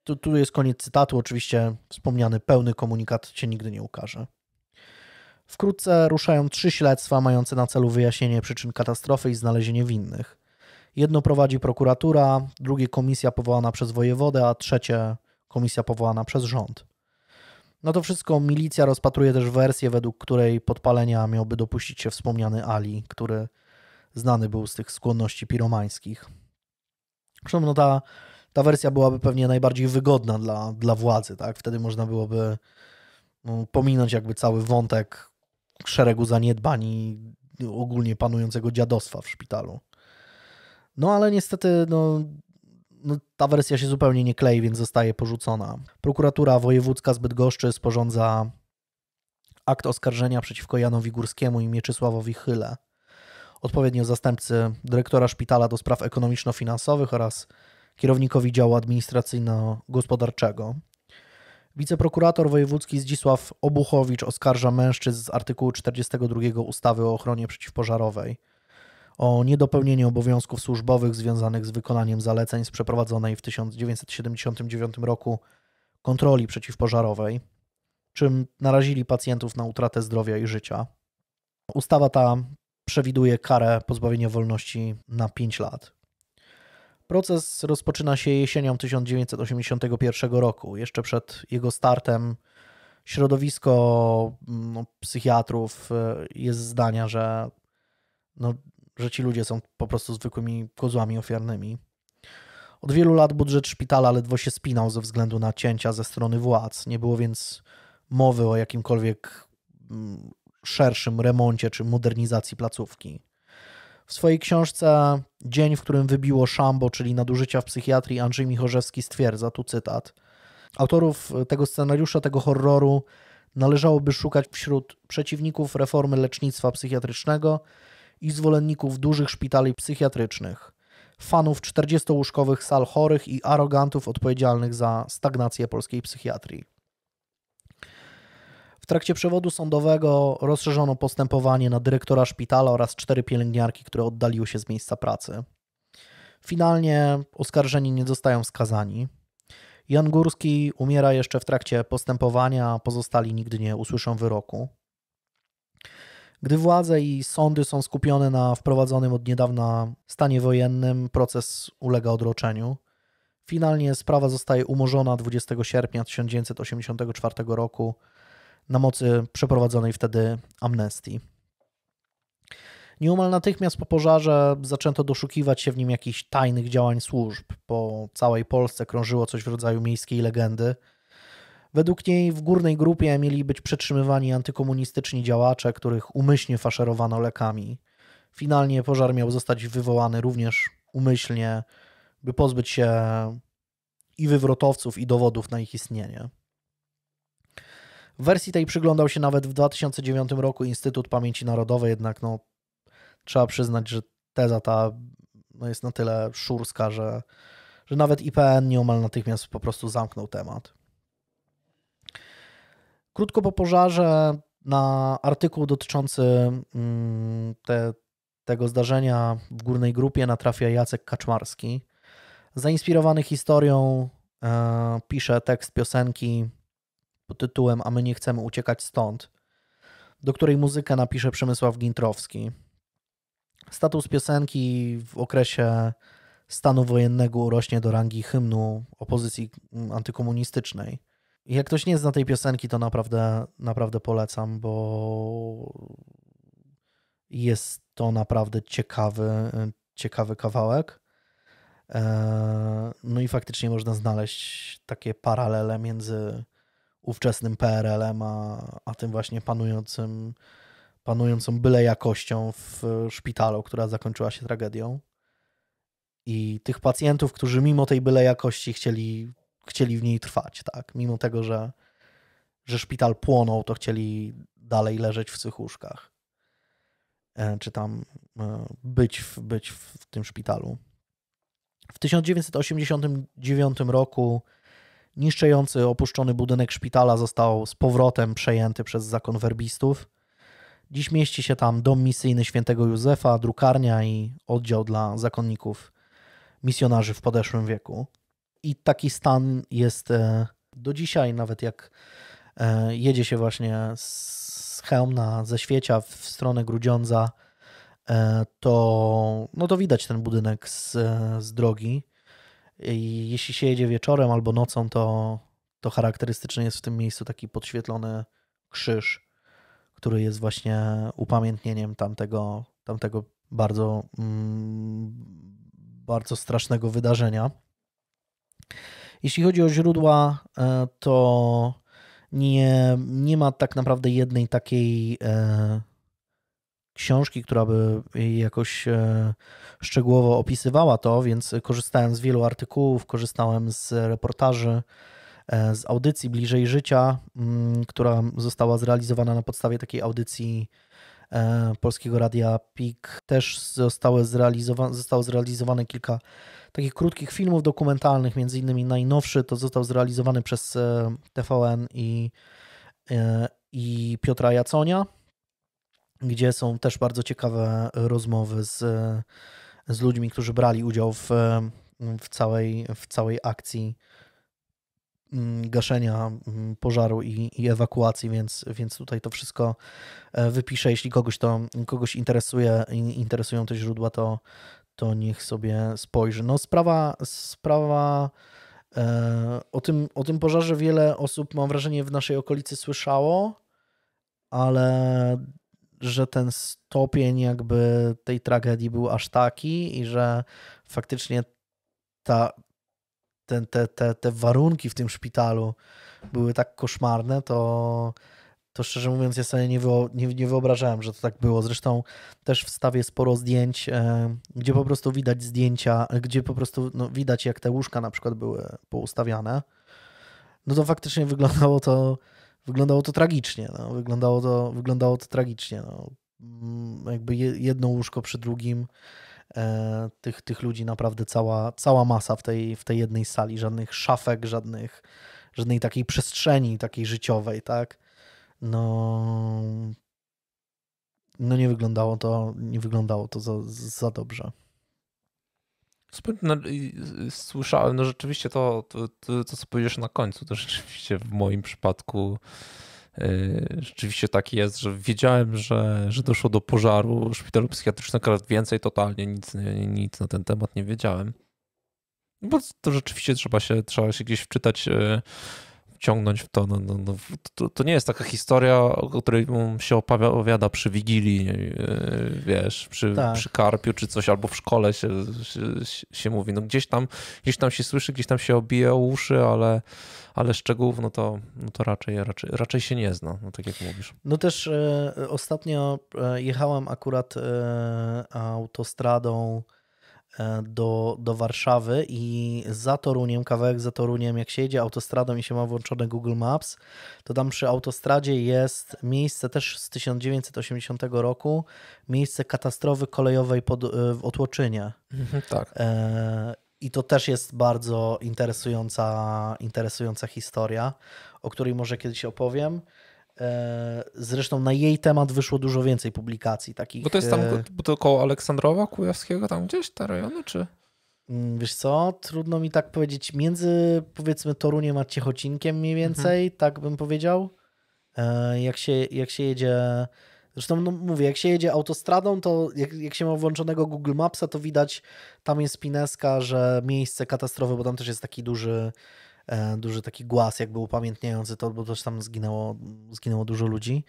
tu, tu jest koniec cytatu, oczywiście wspomniany pełny komunikat się nigdy nie ukaże. Wkrótce ruszają trzy śledztwa mające na celu wyjaśnienie przyczyn katastrofy i znalezienie winnych. Jedno prowadzi prokuratura, drugie komisja powołana przez wojewodę, a trzecie komisja powołana przez rząd. No to wszystko milicja rozpatruje też wersję, według której podpalenia miałby dopuścić się wspomniany Ali, który znany był z tych skłonności piromańskich. Zresztą no ta, ta wersja byłaby pewnie najbardziej wygodna dla, dla władzy, tak? Wtedy można byłoby no, pominąć jakby cały wątek szeregu zaniedbań i ogólnie panującego dziadostwa w szpitalu. No ale niestety no, no, ta wersja się zupełnie nie klei, więc zostaje porzucona. Prokuratura Wojewódzka zbyt goszczy sporządza akt oskarżenia przeciwko Janowi Górskiemu i Mieczysławowi Chyle. Odpowiednio zastępcy dyrektora szpitala do spraw ekonomiczno-finansowych oraz kierownikowi działu administracyjno-gospodarczego. Wiceprokurator wojewódzki Zdzisław Obuchowicz oskarża mężczyzn z artykułu 42 ustawy o ochronie przeciwpożarowej o niedopełnienie obowiązków służbowych związanych z wykonaniem zaleceń z przeprowadzonej w 1979 roku kontroli przeciwpożarowej, czym narazili pacjentów na utratę zdrowia i życia. Ustawa ta przewiduje karę pozbawienia wolności na 5 lat. Proces rozpoczyna się jesienią 1981 roku, jeszcze przed jego startem. Środowisko no, psychiatrów e, jest zdania, że, no, że ci ludzie są po prostu zwykłymi kozłami ofiarnymi. Od wielu lat budżet szpitala ledwo się spinał ze względu na cięcia ze strony władz. Nie było więc mowy o jakimkolwiek mm, szerszym remoncie czy modernizacji placówki. W swojej książce Dzień, w którym wybiło szambo, czyli nadużycia w psychiatrii, Andrzej Michorzewski stwierdza, tu cytat, autorów tego scenariusza, tego horroru należałoby szukać wśród przeciwników reformy lecznictwa psychiatrycznego i zwolenników dużych szpitali psychiatrycznych, fanów 40-łóżkowych sal chorych i arogantów odpowiedzialnych za stagnację polskiej psychiatrii trakcie przewodu sądowego rozszerzono postępowanie na dyrektora szpitala oraz cztery pielęgniarki, które oddaliły się z miejsca pracy. Finalnie oskarżeni nie zostają skazani. Jan Górski umiera jeszcze w trakcie postępowania, pozostali nigdy nie usłyszą wyroku. Gdy władze i sądy są skupione na wprowadzonym od niedawna stanie wojennym, proces ulega odroczeniu. Finalnie sprawa zostaje umorzona 20 sierpnia 1984 roku na mocy przeprowadzonej wtedy amnestii. Nieomal natychmiast po pożarze zaczęto doszukiwać się w nim jakichś tajnych działań służb. Po całej Polsce krążyło coś w rodzaju miejskiej legendy. Według niej w górnej grupie mieli być przetrzymywani antykomunistyczni działacze, których umyślnie faszerowano lekami. Finalnie pożar miał zostać wywołany również umyślnie, by pozbyć się i wywrotowców, i dowodów na ich istnienie. Wersji tej przyglądał się nawet w 2009 roku Instytut Pamięci Narodowej, jednak no, trzeba przyznać, że teza ta no, jest na tyle szurska, że, że nawet IPN nieomal natychmiast po prostu zamknął temat. Krótko po pożarze na artykuł dotyczący mm, te, tego zdarzenia w górnej grupie natrafia Jacek Kaczmarski. Zainspirowany historią e, pisze tekst piosenki pod tytułem A my nie chcemy uciekać stąd, do której muzykę napisze Przemysław Gintrowski. Status piosenki w okresie stanu wojennego urośnie do rangi hymnu opozycji antykomunistycznej. Jak ktoś nie zna tej piosenki, to naprawdę, naprawdę polecam, bo jest to naprawdę ciekawy, ciekawy kawałek. E, no i faktycznie można znaleźć takie paralele między ówczesnym PRL-em, a, a tym właśnie panującym, panującą byle jakością w szpitalu, która zakończyła się tragedią. I tych pacjentów, którzy mimo tej byle jakości chcieli, chcieli w niej trwać, tak? Mimo tego, że, że szpital płonął, to chcieli dalej leżeć w tych łóżkach. E, czy tam e, być w, być w tym szpitalu. W 1989 roku niszczący opuszczony budynek szpitala został z powrotem przejęty przez zakon werbistów. Dziś mieści się tam dom misyjny świętego Józefa, drukarnia i oddział dla zakonników misjonarzy w podeszłym wieku. I taki stan jest e, do dzisiaj, nawet jak e, jedzie się właśnie z Chełmna, ze Świecia w stronę Grudziądza, e, to, no to widać ten budynek z, z drogi. I jeśli się jedzie wieczorem albo nocą, to, to charakterystyczny jest w tym miejscu taki podświetlony krzyż, który jest właśnie upamiętnieniem tamtego, tamtego bardzo, mm, bardzo strasznego wydarzenia. Jeśli chodzi o źródła, e, to nie, nie ma tak naprawdę jednej takiej e, książki, która by jakoś e, szczegółowo opisywała to, więc korzystałem z wielu artykułów, korzystałem z reportaży, e, z audycji Bliżej Życia, mm, która została zrealizowana na podstawie takiej audycji e, Polskiego Radia PIK. Też zostały zrealizowane, zostało zrealizowane kilka takich krótkich filmów dokumentalnych, między innymi najnowszy to został zrealizowany przez TVN i, i Piotra Jaconia gdzie są też bardzo ciekawe rozmowy z, z ludźmi, którzy brali udział w, w, całej, w całej akcji mm, gaszenia mm, pożaru i, i, ewakuacji, więc, więc tutaj to wszystko e, wypiszę. Jeśli kogoś to kogoś interesuje, interesują te źródła, to, to niech sobie spojrzy. No sprawa, sprawa e, o, tym, o tym pożarze wiele osób, mam wrażenie, w naszej okolicy słyszało, ale że ten stopień jakby tej tragedii był aż taki i że faktycznie ta, ten, te, te, te warunki w tym szpitalu były tak koszmarne, to, to szczerze mówiąc ja sobie nie, nie, nie wyobrażałem, że to tak było. Zresztą też wstawię sporo zdjęć, e, gdzie po prostu widać zdjęcia, gdzie po prostu no, widać jak te łóżka na przykład były poustawiane. No to faktycznie wyglądało to wyglądało to tragicznie. No. Wyglądało, to, wyglądało to tragicznie. No. Mm, jakby jedno łóżko przy drugim. E, tych, tych ludzi naprawdę cała, cała masa w tej, w tej jednej sali. Żadnych szafek, żadnych, żadnej takiej przestrzeni takiej życiowej, tak? No, no nie wyglądało to, nie wyglądało to za, za dobrze. No, słyszałem, no rzeczywiście to, to, to, to co powiedziesz na końcu, to rzeczywiście w moim przypadku e, rzeczywiście tak jest, że wiedziałem, że, że doszło do pożaru szpitalu psychiatrycznego, ale więcej totalnie nic, nic na ten temat nie wiedziałem. Bo to rzeczywiście trzeba się, trzeba się gdzieś wczytać e, ciągnąć w to. No, no, no, to, to, nie jest taka historia, o której się opowiada przy Wigilii, e, wiesz, przy, tak. przy karpiu czy coś, albo w szkole się, się, się, mówi. No, gdzieś, tam, gdzieś tam się słyszy, gdzieś tam się o uszy, ale, ale szczegółów no to, no to raczej, raczej, raczej się nie zna, no, tak jak mówisz. No też e, ostatnio e, jechałem akurat e, autostradą E, do, do Warszawy i za Toruniem, kawałek za Toruniem, jak się jedzie autostradą i się ma włączone Google Maps, to tam przy autostradzie jest miejsce też z 1980 roku, miejsce katastrofy kolejowej pod, e, w Otłoczynie. Mhm, tak. E, I to też jest bardzo interesująca, interesująca historia, o której może kiedyś opowiem. E, zresztą na jej temat wyszło dużo więcej publikacji takich. Bo to jest tam e, bo to koło Aleksandrowa Kujawskiego, tam gdzieś te rejony, czy? Mm, wiesz co, trudno mi tak powiedzieć. Między powiedzmy Toruniem a Ciechocinkiem mniej mhm. więcej, mhm. tak bym powiedział. E, jak się, jak się jedzie... Zresztą no, mówię, jak się jedzie autostradą, to jak, jak się ma włączonego Google Mapsa, to widać, tam jest pineska, że miejsce katastrofy, bo tam też jest taki duży E, duży taki głaz jakby upamiętniający to, bo też tam zginęło, zginęło dużo ludzi.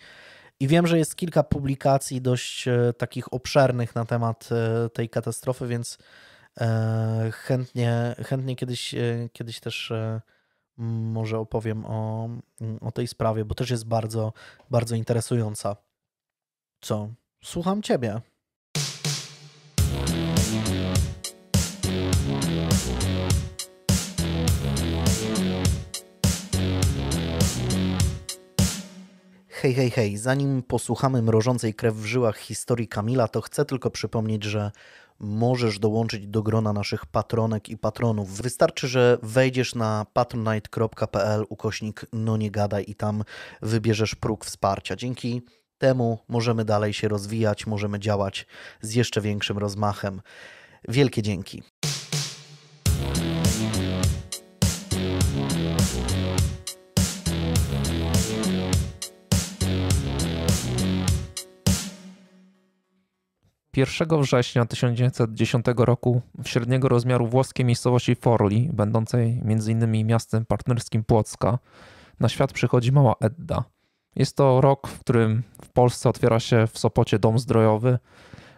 I wiem, że jest kilka publikacji dość e, takich obszernych na temat e, tej katastrofy, więc chętnie, chętnie kiedyś, kiedyś też może opowiem o, o tej sprawie, bo też jest bardzo, bardzo interesująca. Co? Słucham Ciebie. Hej, hej, hej. Zanim posłuchamy mrożącej krew w żyłach historii Kamila, to chcę tylko przypomnieć, że możesz dołączyć do grona naszych patronek i patronów. Wystarczy, że wejdziesz na patronite.pl ukośnik no nie gadaj i tam wybierzesz próg wsparcia. Dzięki temu możemy dalej się rozwijać, możemy działać z jeszcze większym rozmachem. Wielkie dzięki. 1 września 1910 roku w średniego rozmiaru włoskiej miejscowości Forli, będącej m.in. miastem partnerskim Płocka, na świat przychodzi mała Edda. Jest to rok, w którym w Polsce otwiera się w Sopocie dom zdrojowy.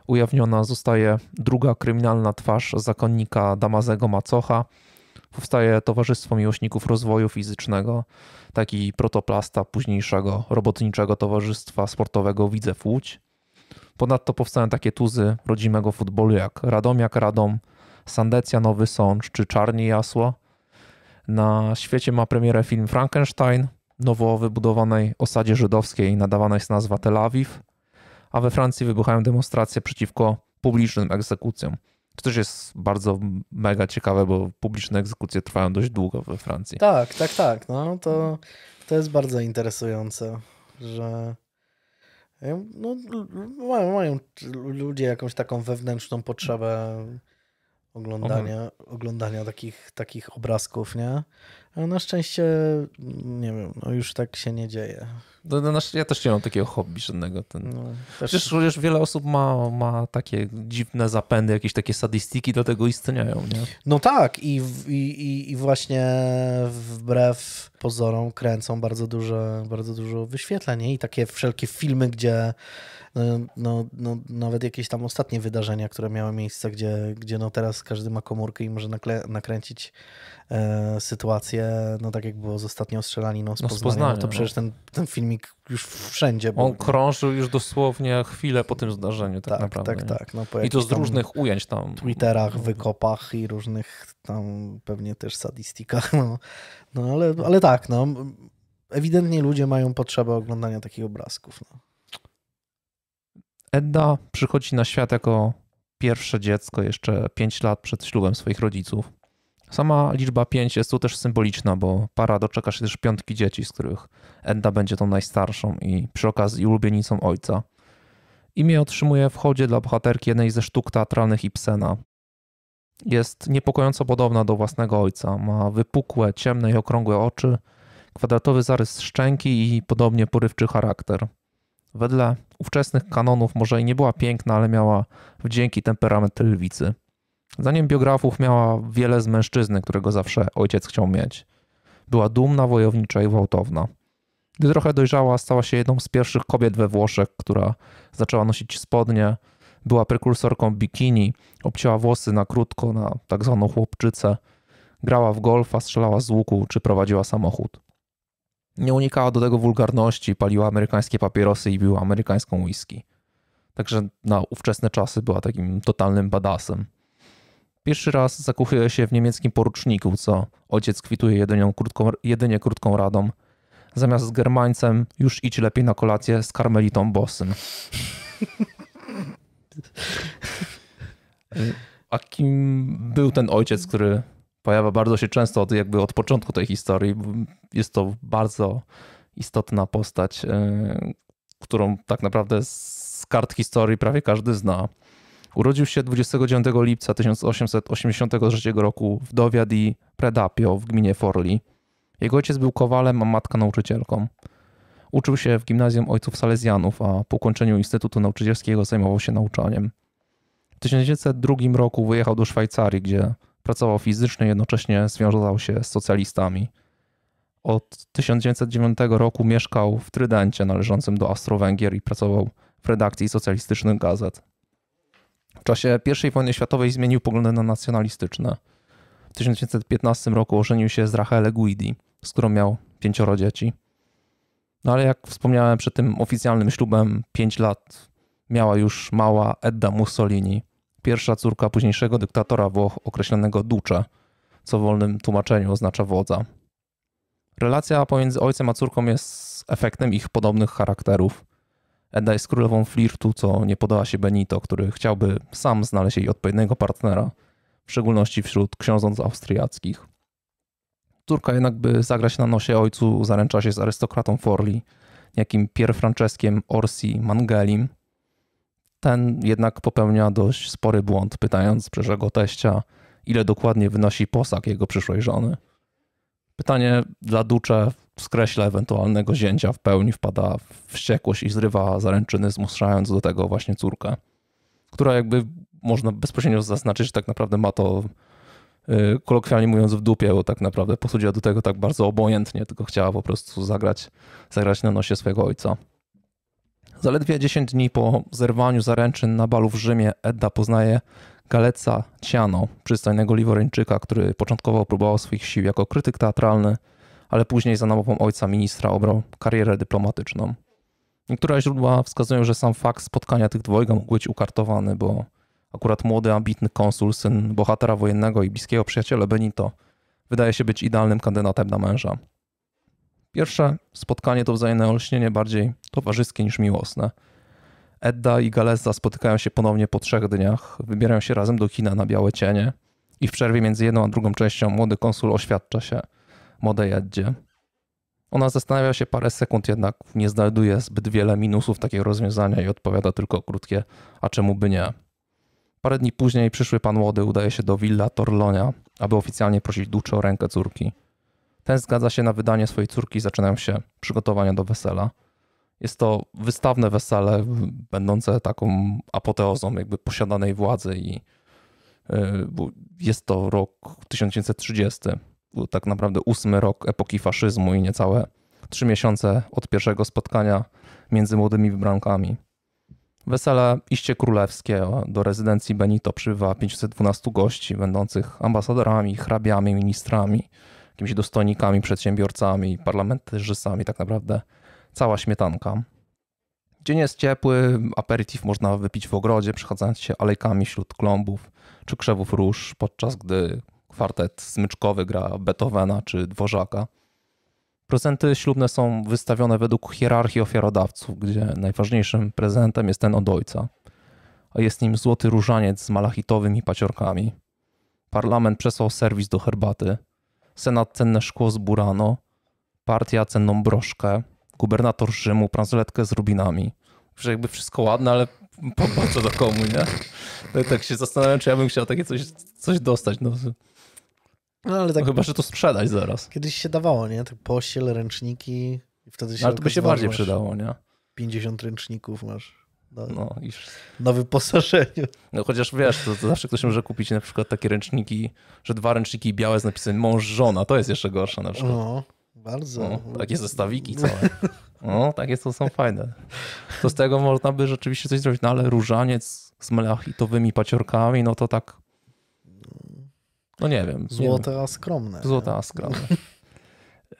Ujawniona zostaje druga kryminalna twarz zakonnika Damazego Macocha. Powstaje Towarzystwo Miłośników Rozwoju Fizycznego, taki protoplasta późniejszego robotniczego Towarzystwa Sportowego Widzew Łódź. Ponadto powstają takie tuzy rodzimego futbolu jak Radomiak Radom, Sandecja Nowy Sącz czy Czarni Jasła. Na świecie ma premierę film Frankenstein, nowo wybudowanej osadzie żydowskiej nadawana jest nazwa Tel Awiw, a we Francji wybuchają demonstracje przeciwko publicznym egzekucjom. To też jest bardzo mega ciekawe, bo publiczne egzekucje trwają dość długo we Francji. Tak, tak, tak. No, to, to jest bardzo interesujące, że E, no, mają, mają ludzie jakąś taką wewnętrzną potrzebę oglądania, mhm. oglądania takich, takich obrazków, nie? A e, na szczęście, nie wiem, no już tak się nie dzieje. No, no, znaczy, ja też nie mam takiego hobby żadnego. Ten... No, też... Przecież już wiele osób ma, ma takie dziwne zapędy, jakieś takie sadystyki do tego istnieją. Nie? No tak i, i, i właśnie wbrew pozorom kręcą bardzo dużo, bardzo dużo wyświetleń i takie wszelkie filmy, gdzie no, no, no, nawet jakieś tam ostatnie wydarzenia, które miały miejsce, gdzie, gdzie no teraz każdy ma komórkę i może nakle- nakręcić e, sytuację, no tak jak było z ostatnią strzelaniną z no, Poznania, no to przecież no. ten, ten filmik już wszędzie On krążył już dosłownie chwilę po tym zdarzeniu tak, tak, tak naprawdę. Tak, nie? tak. No, I to z różnych ujęć tam. Twitterach, wykopach i różnych tam pewnie też sadistikach. No, no ale, ale tak, no. Ewidentnie ludzie mają potrzebę oglądania takich obrazków. No. Edda przychodzi na świat jako pierwsze dziecko jeszcze 5 lat przed ślubem swoich rodziców. Sama liczba 5 jest tu też symboliczna, bo para doczeka się też piątki dzieci, z których Enda będzie tą najstarszą i przy okazji ulubienicą ojca. Imię otrzymuje w chodzie dla bohaterki jednej ze sztuk teatralnych Ibsena. Jest niepokojąco podobna do własnego ojca. Ma wypukłe, ciemne i okrągłe oczy, kwadratowy zarys szczęki i podobnie porywczy charakter. Wedle ówczesnych kanonów może i nie była piękna, ale miała wdzięki temperament lwicy. Zdaniem biografów miała wiele z mężczyzny, którego zawsze ojciec chciał mieć. Była dumna, wojownicza i gwałtowna. Gdy trochę dojrzała, stała się jedną z pierwszych kobiet we Włoszech, która zaczęła nosić spodnie, była prekursorką bikini, obcięła włosy na krótko, na tak zwaną chłopczycę, grała w golfa, strzelała z łuku czy prowadziła samochód. Nie unikała do tego wulgarności, paliła amerykańskie papierosy i biła amerykańską whisky. Także na ówczesne czasy była takim totalnym badasem. Pierwszy raz zakochuje się w niemieckim poruczniku, co ojciec kwituje jedynie krótką, jedynie krótką radą. Zamiast z Germańcem już idź lepiej na kolację z karmelitą bosym. A kim był ten ojciec, który pojawia bardzo się często od, jakby od początku tej historii? Jest to bardzo istotna postać, e, którą tak naprawdę z kart historii prawie każdy zna. Urodził się 29 lipca 1883 roku w Dowiadi Predapio w gminie Forli. Jego ojciec był kowalem, a matka nauczycielką. Uczył się w gimnazjum ojców Salezjanów, a po ukończeniu Instytutu Nauczycielskiego zajmował się nauczaniem. W 1902 roku wyjechał do Szwajcarii, gdzie pracował fizycznie, jednocześnie związał się z socjalistami. Od 1909 roku mieszkał w Trydencie należącym do Austro-Węgier i pracował w redakcji socjalistycznych gazet czasie I wojny światowej zmienił poglądy na nacjonalistyczne. W 1915 roku ożenił się z Rachele Guidi, z którą miał pięcioro dzieci. No ale jak wspomniałem, przed tym oficjalnym ślubem 5 lat miała już mała Edda Mussolini, pierwsza córka późniejszego dyktatora Włoch określonego Duce, co w wolnym tłumaczeniu oznacza wodza. Relacja pomiędzy ojcem a córką jest efektem ich podobnych charakterów. Eda jest królową flirtu, co nie podoba się Benito, który chciałby sam znaleźć jej odpowiedniego partnera, w szczególności wśród książąt austriackich. Córka jednak, by zagrać na nosie ojcu, zaręcza się z arystokratą Forli, jakim Pier Franceskiem Orsi Mangelim. Ten jednak popełnia dość spory błąd, pytając przyszłego teścia, ile dokładnie wynosi posag jego przyszłej żony. Pytanie dla Ducze skreśla ewentualnego zięcia w pełni, wpada w wściekłość i zrywa zaręczyny, zmuszając do tego właśnie córkę, która jakby można bezpośrednio zaznaczyć, że tak naprawdę ma to y, kolokwialnie mówiąc w dupie, bo tak naprawdę posudziła do tego tak bardzo obojętnie, tylko chciała po prostu zagrać, zagrać na nosie swojego ojca. Zaledwie 10 dni po zerwaniu zaręczyn na balu w Rzymie Edda poznaje Galeca Ciano, przystojnego Liworyńczyka, który początkowo próbował swoich sił jako krytyk teatralny, ale później za namową ojca ministra obrał karierę dyplomatyczną. Niektóre źródła wskazują, że sam fakt spotkania tych dwojga mógł być ukartowany, bo akurat młody, ambitny konsul, syn bohatera wojennego i bliskiego przyjaciela Benito, wydaje się być idealnym kandydatem na męża. Pierwsze spotkanie to wzajemne olśnienie bardziej towarzyskie niż miłosne. Edda i Galeza spotykają się ponownie po trzech dniach, wybierają się razem do kina na białe cienie i w przerwie między jedną a drugą częścią młody konsul oświadcza się – Modejadzie. Ona zastanawia się parę sekund, jednak nie znajduje zbyt wiele minusów takiego rozwiązania i odpowiada tylko krótkie, a czemu by nie. Parę dni później przyszły pan młody udaje się do Villa Torlonia, aby oficjalnie prosić Ducze o rękę córki. Ten zgadza się na wydanie swojej córki i zaczynają się przygotowania do wesela. Jest to wystawne wesele, będące taką apoteozą jakby posiadanej władzy i y, jest to rok 1930 tak naprawdę ósmy rok epoki faszyzmu i niecałe trzy miesiące od pierwszego spotkania między młodymi wybrankami. Wesele iście królewskie do rezydencji Benito przybywa 512 gości, będących ambasadorami, hrabiami, ministrami, jakimiś dostojnikami, przedsiębiorcami, parlamentarzystami, tak naprawdę cała śmietanka. Dzień jest ciepły, aperitif można wypić w ogrodzie, przechadzając się alejkami wśród klombów czy krzewów róż, podczas gdy kwartet smyczkowy gra Beethovena czy Dworzaka. Prezenty ślubne są wystawione według hierarchii ofiarodawców, gdzie najważniejszym prezentem jest ten od ojca, a jest nim złoty różaniec z malachitowymi paciorkami. Parlament przesłał serwis do herbaty, senat cenne szkło z burano, partia cenną broszkę, gubernator Rzymu bransoletkę z rubinami. Że jakby wszystko ładne, ale po, co do komu, nie? Tak, tak się zastanawiam, czy ja bym chciał takie coś, coś dostać. No. No, ale tak... No, chyba, że to sprzedać zaraz. Kiedyś się dawało, nie? Tak pościel, ręczniki i wtedy się... No, ale to by się bardziej przydało, nie? 50 ręczników masz. No, no i... Na wyposażeniu. No chociaż wiesz, to, to, zawsze ktoś może kupić na przykład takie ręczniki, że dwa ręczniki białe z napisem mąż, żona. To jest jeszcze gorsze na przykład. No, bardzo. No, takie zestawiki no. całe. No, takie to są fajne. To z tego można by rzeczywiście coś zrobić, no ale różaniec z melachitowymi paciorkami, no to tak no nie wiem. Złote, nie a skromne. Złote, a skromne.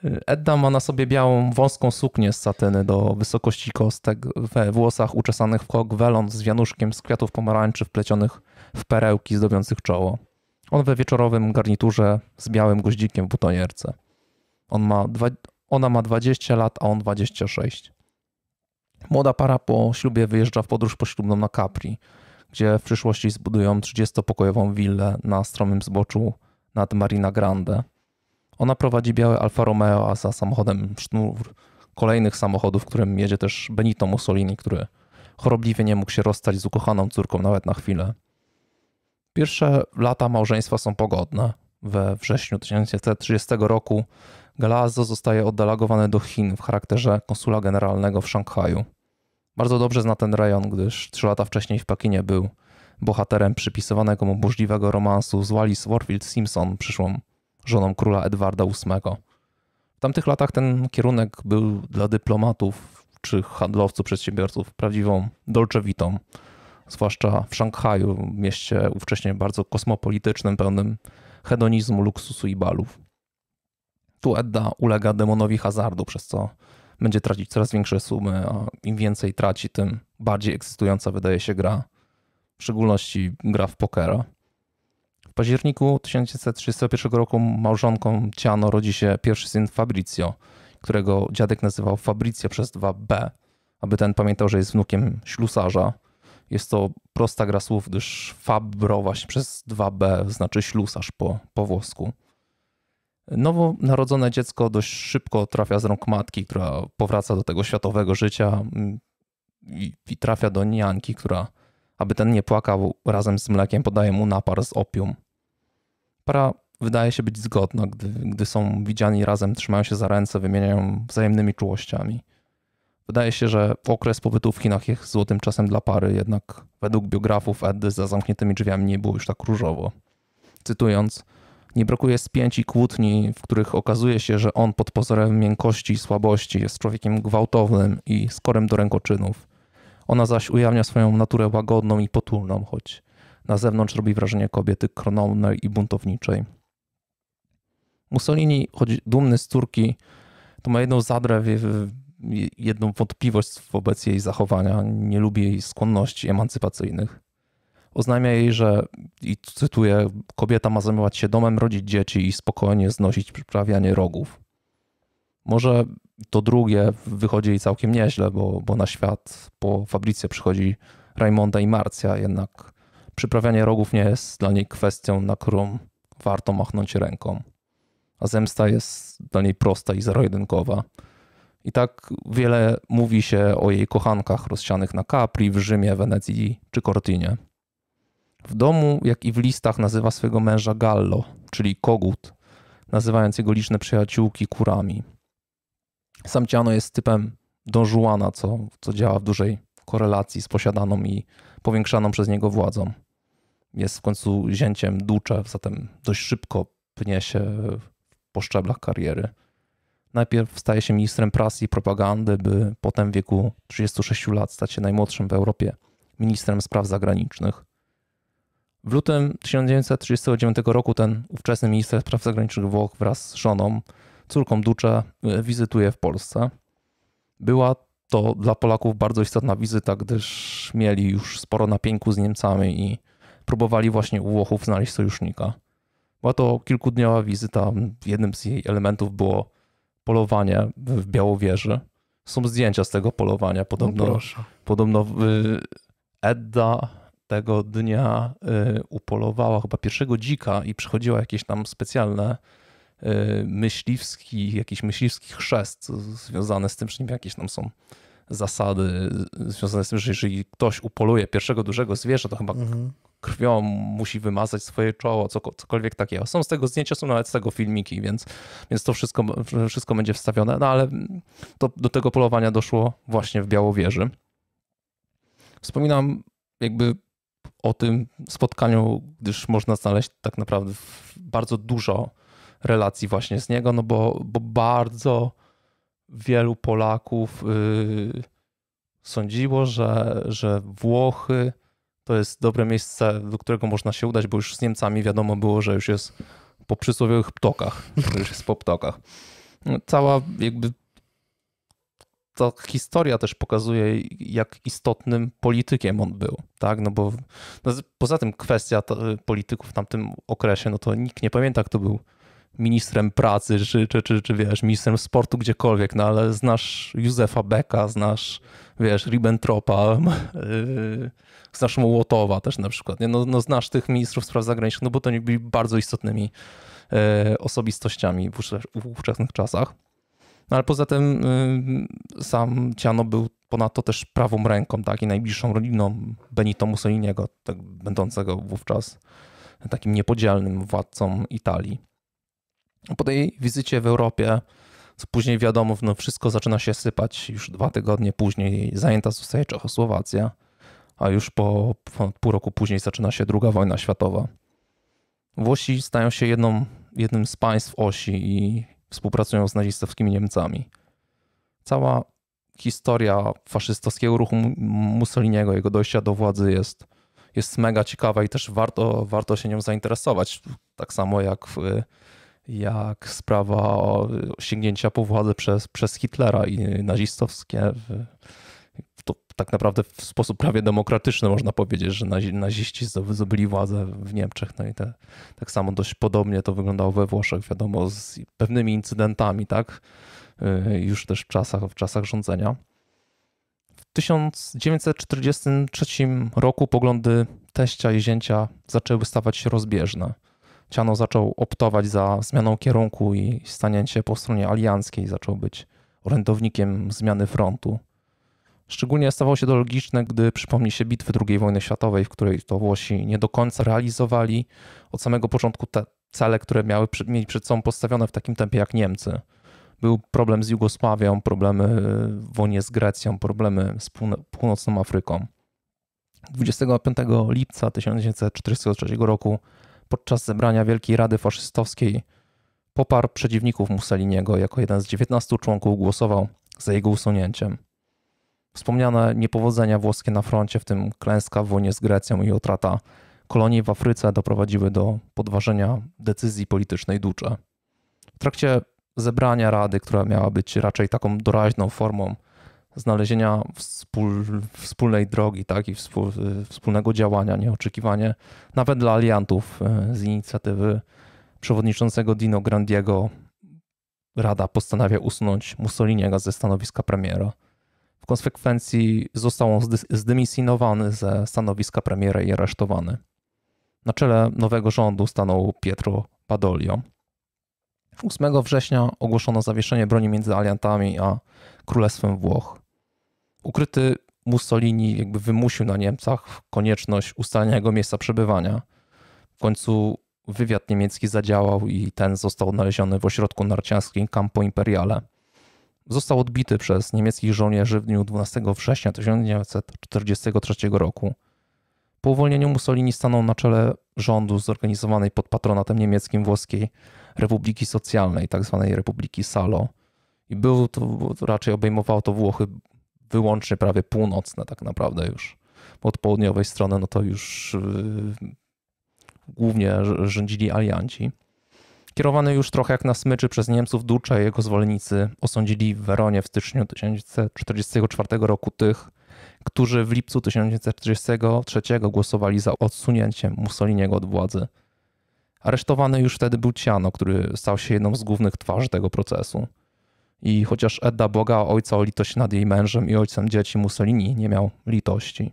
Edda ma na sobie białą, wąską suknię z satyny do wysokości kostek, we włosach uczesanych w kok welon z wianuszkiem z kwiatów pomarańczy wplecionych w perełki zdobiących czoło. On we wieczorowym garniturze z białym goździkiem w butonierce. On ma dwa, ona ma 20 lat, a on 26. Młoda para po ślubie wyjeżdża w podróż poślubną na Capri gdzie w przyszłości zbudują 30-pokojową willę na stromym zboczu nad Marina Grande. Ona prowadzi białe Alfa Romeo, a za samochodem sznur kolejnych samochodów, którym jedzie też Benito Mussolini, który chorobliwie nie mógł się rozstać z ukochaną córką nawet na chwilę. Pierwsze lata małżeństwa są pogodne. We wrześniu 1930 roku Galazzo zostaje oddelegowany do Chin w charakterze konsula generalnego w Szanghaju. Bardzo dobrze zna ten rejon, gdyż trzy lata wcześniej w Pekinie był bohaterem przypisywanego mu burzliwego romansu z Wallis Warfield Simpson, przyszłą żoną króla Edwarda VIII. W tamtych latach ten kierunek był dla dyplomatów czy handlowców, przedsiębiorców prawdziwą dolczewitą, zwłaszcza w Szanghaju, mieście ówcześnie bardzo kosmopolitycznym, pełnym hedonizmu, luksusu i balów. Tu Edda ulega demonowi hazardu, przez co będzie tracić coraz większe sumy, a im więcej traci, tym bardziej ekscytująca wydaje się gra, w szczególności gra w pokera. W październiku 1931 roku małżonką Ciano rodzi się pierwszy syn Fabrizio, którego dziadek nazywał Fabrizio przez 2B, aby ten pamiętał, że jest wnukiem ślusarza. Jest to prosta gra słów, gdyż Fabro właśnie przez 2B znaczy ślusarz po, po włosku. Nowonarodzone dziecko dość szybko trafia z rąk matki, która powraca do tego światowego życia mm, i, i trafia do nianki, która, aby ten nie płakał, razem z mlekiem podaje mu napar z opium. Para wydaje się być zgodna, gdy, gdy są widziani razem, trzymają się za ręce, wymieniają wzajemnymi czułościami. Wydaje się, że okres pobytu w Chinach jest złotym czasem dla pary, jednak według biografów Eddy za zamkniętymi drzwiami nie było już tak różowo. Cytując, nie brakuje spięć i kłótni, w których okazuje się, że on pod pozorem miękkości i słabości jest człowiekiem gwałtownym i skorym do rękoczynów. Ona zaś ujawnia swoją naturę łagodną i potulną, choć na zewnątrz robi wrażenie kobiety kronomnej i buntowniczej. Mussolini, choć dumny z córki, to ma jedną zadrę, jedną wątpliwość wobec jej zachowania. Nie lubi jej skłonności emancypacyjnych. Oznajmia jej, że, i cytuję, kobieta ma zajmować się domem, rodzić dzieci i spokojnie znosić przyprawianie rogów. Może to drugie wychodzi jej całkiem nieźle, bo, bo na świat po fabryce przychodzi Raimonda i Marcja, jednak przyprawianie rogów nie jest dla niej kwestią, na którą warto machnąć ręką. A zemsta jest dla niej prosta i zerojedynkowa. I tak wiele mówi się o jej kochankach rozsianych na Capri, w Rzymie, Wenecji czy Cortinie. W domu, jak i w listach, nazywa swego męża Gallo, czyli kogut, nazywając jego liczne przyjaciółki kurami. Samciano jest typem donżuana, co, co działa w dużej korelacji z posiadaną i powiększaną przez niego władzą. Jest w końcu zięciem ducze, zatem dość szybko pnie się po szczeblach kariery. Najpierw staje się ministrem prasy i propagandy, by potem w wieku 36 lat stać się najmłodszym w Europie ministrem spraw zagranicznych. W lutym 1939 roku ten ówczesny minister spraw zagranicznych Włoch wraz z żoną, córką Ducze, e, wizytuje w Polsce. Była to dla Polaków bardzo istotna wizyta, gdyż mieli już sporo napięku z Niemcami i próbowali właśnie u Włochów znaleźć sojusznika. Była to kilkudniowa wizyta. Jednym z jej elementów było polowanie w Białowieży. Są zdjęcia z tego polowania. Podobno, no podobno y, Edda tego dnia y, upolowała chyba pierwszego dzika i przychodziła jakieś tam specjalne y, myśliwski, jakiś myśliwski chrzest związany z tym, że nie wiem, jakieś tam są zasady y, związane z tym, że jeżeli ktoś upoluje pierwszego dużego zwierzę, to chyba mhm. krwią musi wymazać swoje czoło, cokolwiek takiego. Są z tego zdjęcia, są nawet z tego filmiki, więc, więc to wszystko, wszystko będzie wstawione, no ale to, do tego polowania doszło właśnie w Białowieży. Wspominam jakby o tym spotkaniu, gdyż można znaleźć tak naprawdę bardzo dużo relacji właśnie z niego, no bo, bo bardzo wielu Polaków y, sądziło, że, że Włochy to jest dobre miejsce, do którego można się udać, bo już z Niemcami wiadomo było, że już jest po przysłowiowych ptokach, już jest po ptokach. No, cała jakby ta historia też pokazuje, jak istotnym politykiem on był, tak? No bo no poza tym kwestia y, polityków w tamtym okresie, no to nikt nie pamięta, kto był ministrem pracy, czy, czy, czy, czy wiesz, ministrem sportu gdziekolwiek, no ale znasz Józefa Beka, znasz, wiesz, Ribbentropa, y, znasz Mołotowa też na przykład, nie? No, no znasz tych ministrów spraw zagranicznych, no bo to oni byli bardzo istotnymi y, osobistościami w ówczesnych czasach. No ale poza tym y, sam Ciano był ponadto też prawą ręką tak, i najbliższą rodziną Benito Mussoliniego, tak, będącego wówczas takim niepodzielnym władcą Italii. Po tej wizycie w Europie, co później wiadomo, no wszystko zaczyna się sypać. Już dwa tygodnie później zajęta zostaje Czechosłowacja, a już po pół roku później zaczyna się II wojna światowa. Włosi stają się jedną, jednym z państw osi i współpracują z nazistowskimi Niemcami. Cała historia faszystowskiego ruchu Mussoliniego, jego dojścia do władzy jest, jest mega ciekawa i też warto, warto się nią zainteresować. Tak samo jak, y, jak sprawa sięgnięcia po władzę przez, przez Hitlera i nazistowskie y, tak naprawdę w sposób prawie demokratyczny można powiedzieć, że naziści zdobyli władzę w Niemczech. No i te, tak samo dość podobnie to wyglądało we Włoszech, wiadomo, z pewnymi incydentami, tak? Y, już też w czasach, w czasach rządzenia. W 1943 roku poglądy teścia i zięcia zaczęły stawać się rozbieżne. Ciano zaczął optować za zmianą kierunku i stanięcie po stronie alianckiej zaczął być orędownikiem zmiany frontu. Szczególnie stawało się to logiczne, gdy przypomni się bitwy II wojny światowej, w której to Włosi nie do końca realizowali od samego początku te cele, które miały, mieć przed sobą postawione w takim tempie jak Niemcy. Był problem z Jugosławią, problemy w wojnie z Grecją, problemy z północną Afryką. 25 lipca 1943 roku podczas zebrania Wielkiej Rady Faszystowskiej poparł przeciwników Mussoliniego jako jeden z 19 członków głosował za jego usunięciem. Wspomniane niepowodzenia włoskie na froncie, w tym klęska w wojnie z Grecją i utrata kolonii w Afryce, doprowadziły do podważenia decyzji politycznej Ducze. W trakcie zebrania rady, która miała być raczej taką doraźną formą znalezienia wspól, wspólnej drogi tak, i wspólnego działania, nieoczekiwanie, nawet dla aliantów e, z inicjatywy przewodniczącego Dino Grandiego, Rada postanawia usunąć Mussoliniego ze stanowiska premiera. W konsekwencji został on zdymisjonowany ze stanowiska premiera i aresztowany. Na czele nowego rządu stanął Pietro Padolio. 8 września ogłoszono zawieszenie broni między aliantami a Królestwem Włoch. Ukryty Mussolini jakby wymusił na Niemcach konieczność ustalenia jego miejsca przebywania. W końcu wywiad niemiecki zadziałał i ten został odnaleziony w ośrodku narciarskim Campo Imperiale został odbity przez niemieckich żołnierzy w dniu 12 września 1943 roku. Po uwolnieniu Mussolini stanął na czele rządu zorganizowanej pod patronatem niemieckim włoskiej Republiki Socjalnej, tzw. Tak Republiki Salo. I był to, raczej obejmowało to Włochy wyłącznie prawie północne tak naprawdę już. od południowej strony no to już yy, głównie rządzili alianci. Kierowany już trochę jak na smyczy przez Niemców, Duce i jego zwolennicy osądzili w Weronie w styczniu 1944 roku tych, którzy w lipcu 1943 głosowali za odsunięciem Mussoliniego od władzy. Aresztowany już wtedy był Ciano, który stał się jedną z głównych twarzy tego procesu. I chociaż Edda Boga, ojca o litość nad jej mężem i ojcem dzieci, Mussolini nie miał litości.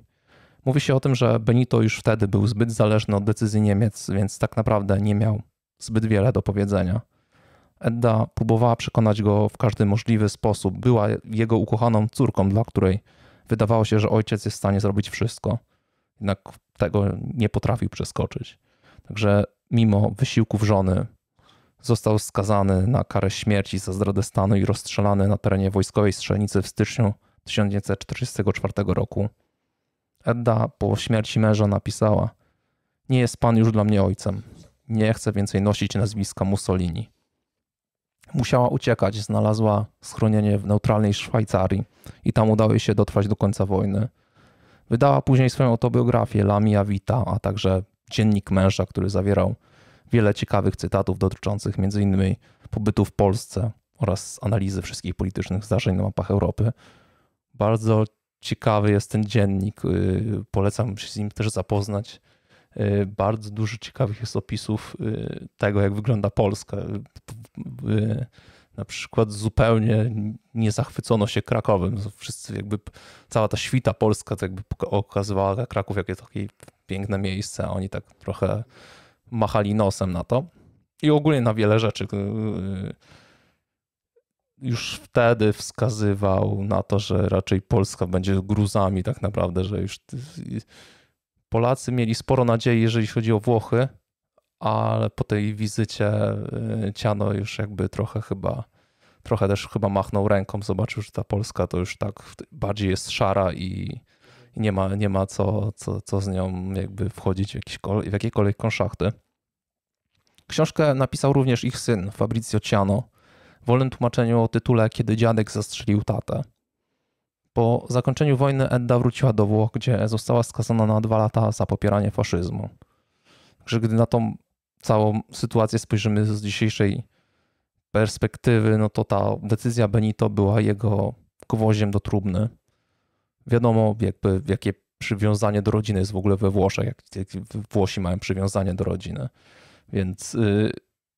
Mówi się o tym, że Benito już wtedy był zbyt zależny od decyzji Niemiec, więc tak naprawdę nie miał zbyt wiele do powiedzenia. Edda próbowała przekonać go w każdy możliwy sposób. Była jego ukochaną córką, dla której wydawało się, że ojciec jest w stanie zrobić wszystko. Jednak tego nie potrafił przeskoczyć. Także mimo wysiłków żony został skazany na karę śmierci za zdradę stanu i rozstrzelany na terenie wojskowej strzelnicy w styczniu 1944 roku. Edda po śmierci męża napisała: Nie jest pan już dla mnie ojcem nie chce więcej nosić nazwiska Mussolini. Musiała uciekać, znalazła schronienie w neutralnej Szwajcarii i tam udało jej się dotrwać do końca wojny. Wydała później swoją autobiografię La Mia Vita, a także dziennik męża, który zawierał wiele ciekawych cytatów dotyczących m.in. pobytu w Polsce oraz analizy wszystkich politycznych zdarzeń na mapach Europy. Bardzo ciekawy jest ten dziennik, y, polecam się z nim też zapoznać. Y, bardzo dużo ciekawych jest opisów y, tego, jak wygląda Polska. Y, na przykład zupełnie nie zachwycono się Krakowem. Wszyscy jakby, cała ta świta polska to tak jakby okazywała Kraków jako takie piękne miejsce, a oni tak trochę machali nosem na to. I ogólnie na wiele rzeczy już wtedy wskazywał na to, że raczej Polska będzie gruzami tak naprawdę, że już Polacy mieli sporo nadziei, jeżeli chodzi o Włochy, ale po tej wizycie y, Ciano już jakby trochę chyba, trochę też chyba machnął ręką, zobaczył, że ta Polska to już tak bardziej jest szara i, nie ma, nie ma co, co, co z nią jakby wchodzić w, w jakiekolwiek konszachty. Książkę napisał również ich syn, Fabrizio Ciano, w wolnym tłumaczeniu o tytule Kiedy dziadek zastrzelił tatę. Po zakończeniu wojny Edda wróciła do Włoch, gdzie została skazana na dwa lata za popieranie faszyzmu. Także gdy na tą całą sytuację spojrzymy z dzisiejszej perspektywy, no to ta decyzja Benito była jego gwoździem do trumny. Wiadomo, jakby, jakie przywiązanie do rodziny jest w ogóle we Włoszech, jak, jak Włosi mają przywiązanie do rodziny. Więc yy,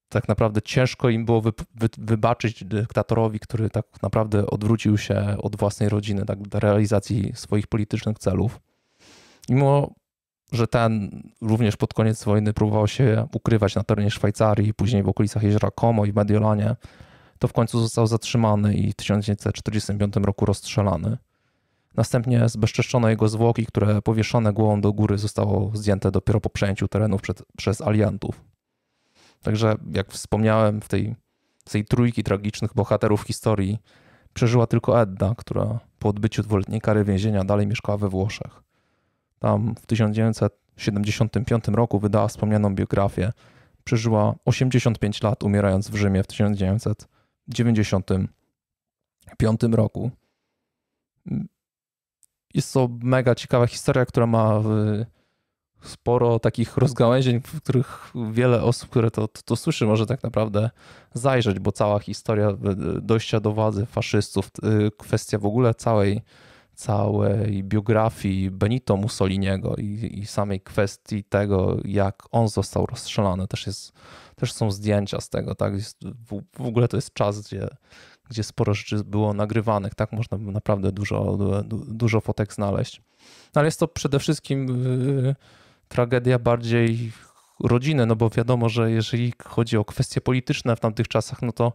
tak naprawdę ciężko im było wy, wy, wybaczyć dyktatorowi, który tak naprawdę odwrócił się od własnej rodziny tak, do realizacji swoich politycznych celów. Mimo, że ten również pod koniec wojny próbował się ukrywać na terenie Szwajcarii, później w okolicach jeziora Como i Mediolanie, to w końcu został zatrzymany i w 1945 roku rozstrzelany. Następnie zbezczeszczono jego zwłoki, które powieszone głową do góry zostało zdjęte dopiero po przejęciu terenów przed, przez aliantów. Także, jak wspomniałem, w tej, w tej trójki tragicznych bohaterów historii przeżyła tylko Edda, która po odbyciu dwuletniej kary więzienia dalej mieszkała we Włoszech. Tam w 1975 roku wydała wspomnianą biografię. Przeżyła 85 lat, umierając w Rzymie w 1995 roku. Jest to mega ciekawa historia, która ma sporo takich rozgałęzień, w których wiele osób, które to, to, to, słyszy, może tak naprawdę zajrzeć, bo cała historia e, dojścia do władzy faszystów, e, kwestia w ogóle całej, całej biografii Benito Mussoliniego i, i samej kwestii tego, jak on został rozstrzelany, też, jest, też są zdjęcia z tego. Tak? w, w ogóle to jest czas, gdzie gdzie sporo rzeczy było nagrywanych, tak? Można naprawdę dużo, dużo fotek znaleźć. ale jest to przede wszystkim tragedia bardziej rodzinę, no bo wiadomo, że jeżeli chodzi o kwestie polityczne w tamtych czasach, no to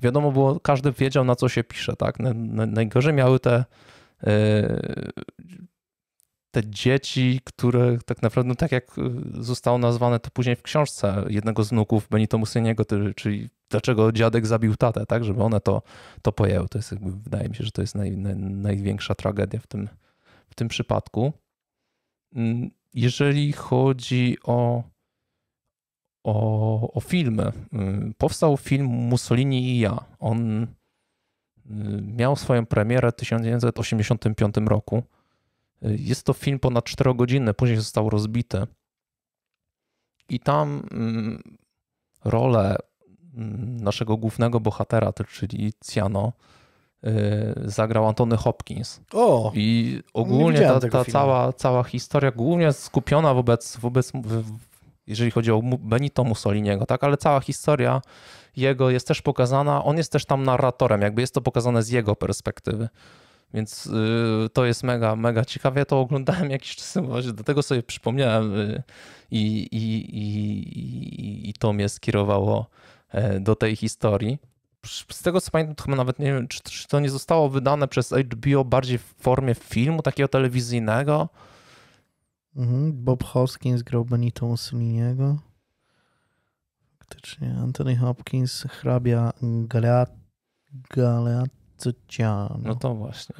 wiadomo było, każdy wiedział na co się pisze, tak? Najgorzej miały te e, te dzieci, które tak naprawdę, no tak jak zostało nazwane to później w książce jednego z wnuków Benito Mussiniego, czyli dlaczego dziadek zabił tatę, tak, żeby one to, to pojęły. To jest jakby, wydaje mi się, że to jest naj, naj, największa tragedia w tym, w tym przypadku. Mm, jeżeli chodzi o, o, o filmy, powstał film Mussolini i ja. On y, miał swoją premierę w 1985 roku. Y, jest to film ponad 4 godziny, później został rozbity. I tam mm, rolę mm, naszego głównego bohatera, czyli Ciano, Y, zagrał Antony Hopkins. O, I ogólnie ta, ta cała, cała historia, głównie skupiona wobec, wobec jeżeli chodzi o Benito Mussoliniego, tak? ale cała historia jego jest też pokazana, on jest też tam narratorem, jakby jest to pokazane z jego perspektywy. Więc y, to jest mega, mega ciekawe. Ja to oglądałem jakiś czas właśnie, do tego sobie przypomniałem yy, i, i, i, i to mnie skierowało e, do tej historii z tego co pamiętam, to chyba nawet nie wiem, czy, czy, to nie zostało wydane przez HBO bardziej w formie filmu takiego telewizyjnego. Mhm, Bob Hoskins grał Benito Mussoliniego. Faktycznie. Anthony Hopkins hrabia Galeat, Galeazzo No to właśnie.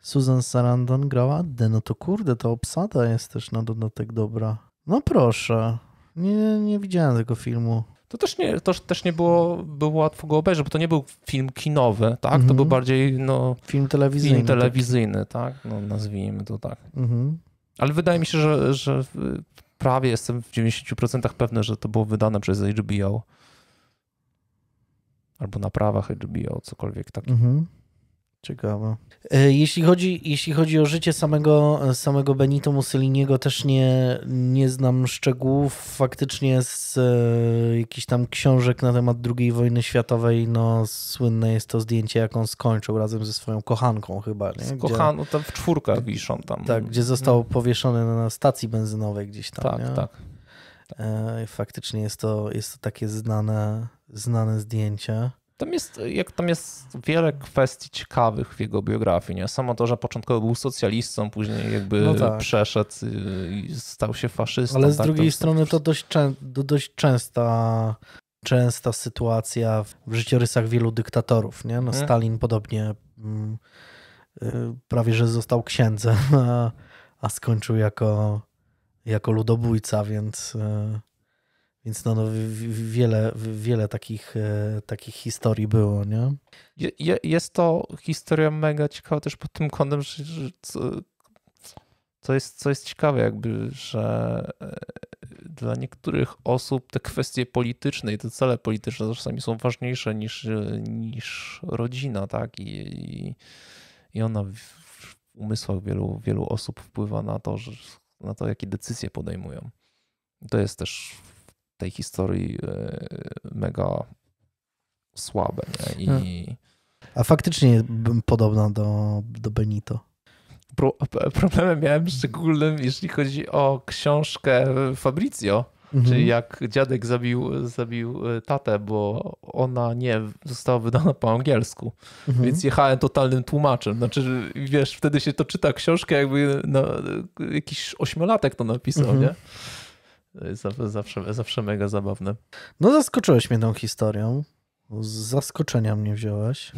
Susan Sarandon grała Addę. No to kurde, ta obsada jest też na dodatek dobra. No proszę. Nie, nie widziałem tego filmu to też nie, to też nie było, było łatwo go obejrzeć, bo to nie był film kinowy, tak? To mhm. był bardziej no, film telewizyjny. Film tak. telewizyjny, tak? tak? No, nazwijmy to tak. Mhm. Ale wydaje mi się, że, że prawie jestem w 90% pewny, że to było wydane przez HBO. Albo na prawach HBO, cokolwiek takiego. Mhm. Ciekawe. E, jeśli chodzi, jeśli chodzi o życie samego, samego Benito Mussoliniego, też nie, nie znam szczegółów. Faktycznie z e, jakichś tam książek na temat II wojny światowej, no słynne jest to zdjęcie, jak on skończył razem ze swoją kochanką chyba. Nie? Gdzie, z kochaną, tam w czwórkach wiszą tam. Tak, gdzie mm. został powieszony na stacji benzynowej gdzieś tam. Tak, nie? tak. E, faktycznie jest to, jest to takie znane, znane zdjęcie. Tam jest, jak, tam jest wiele kwestii ciekawych w jego biografii. Nie? Samo to, że początkowo był socjalistą, później jakby no tak. przeszedł y, i stał się faszystą. Ale z tak, drugiej to strony to dość, dość częsta, częsta sytuacja w życiorysach wielu dyktatorów. Nie? No mhm. Stalin podobnie mm, y, prawie że został księdzem, a, a skończył jako, jako ludobójca, więc. Y, więc no, no wiele, wiele takich, e, takich historii było, nie? Je, jest to historia mega ciekawa też pod tym kątem, że, że co, co, jest, co jest ciekawe jakby, że e, dla niektórych osób te kwestie polityczne i te cele polityczne czasami są ważniejsze niż, e, niż rodzina, tak? I, i, i ona w umysłach wielu, wielu osób wpływa na to, że, na to, jakie decyzje podejmują. To jest też tej historii e, mega słabe. Nie? I... No. A faktycznie bym podobna do, do Benito. Pro, problemem miałem szczególnym, jeśli chodzi o książkę Fabrizio, mhm. czyli jak dziadek zabił, zabił e, tatę, bo ona nie została wydana po angielsku. Mhm. Więc jechałem totalnym tłumaczem. Znaczy, wiesz, wtedy się to czyta książkę, jakby no, e, jakiś ośmiolatek to napisał, mhm. nie? Zawsze, zawsze mega zabawne. No zaskoczyłeś mnie tą historią. Z zaskoczenia mnie wziąłeś.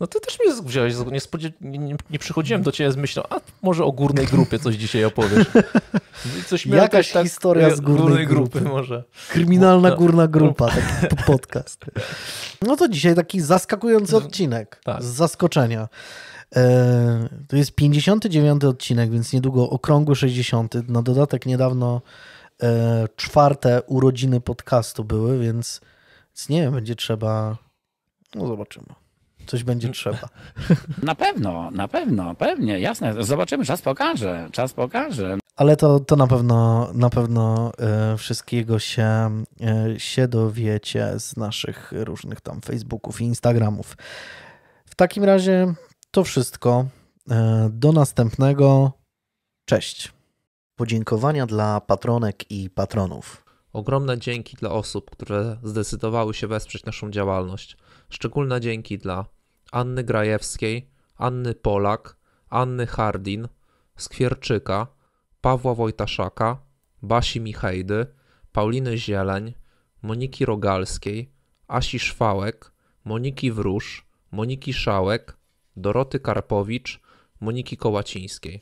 No ty też mnie wziąłeś, nie, spodzie... nie, nie przychodziłem do ciebie z myślą, a może o górnej grupie coś dzisiaj opowiesz. No coś Jakaś tak... historia z górnej, górnej grupy. grupy. może. Kryminalna no, górna grupa, taki podcast. No to dzisiaj taki zaskakujący odcinek tak. z zaskoczenia. E, to jest 59 odcinek, więc niedługo okrągły 60. Na dodatek niedawno e, czwarte urodziny podcastu były, więc, nie wiem, będzie trzeba. No zobaczymy. Coś będzie trzeba. Na pewno, na pewno, pewnie, jasne. Zobaczymy, czas pokaże, czas pokaże. Ale to, to na pewno, na pewno e, wszystkiego się, się dowiecie z naszych różnych tam Facebooków i Instagramów. W takim razie to wszystko. E, do następnego. Cześć. Podziękowania dla patronek i patronów. Ogromne dzięki dla osób, które zdecydowały się wesprzeć naszą działalność. Szczególne dzięki dla Anny Grajewskiej, Anny Polak, Anny Hardin, Skwierczyka, Pawła Wojtaszaka, Basi Michejdy, Pauliny Zieleń, Moniki Rogalskiej, Asi Szwałek, Moniki Wróż, Moniki Szałek, Doroty Karpowicz, Moniki Kołacińskiej.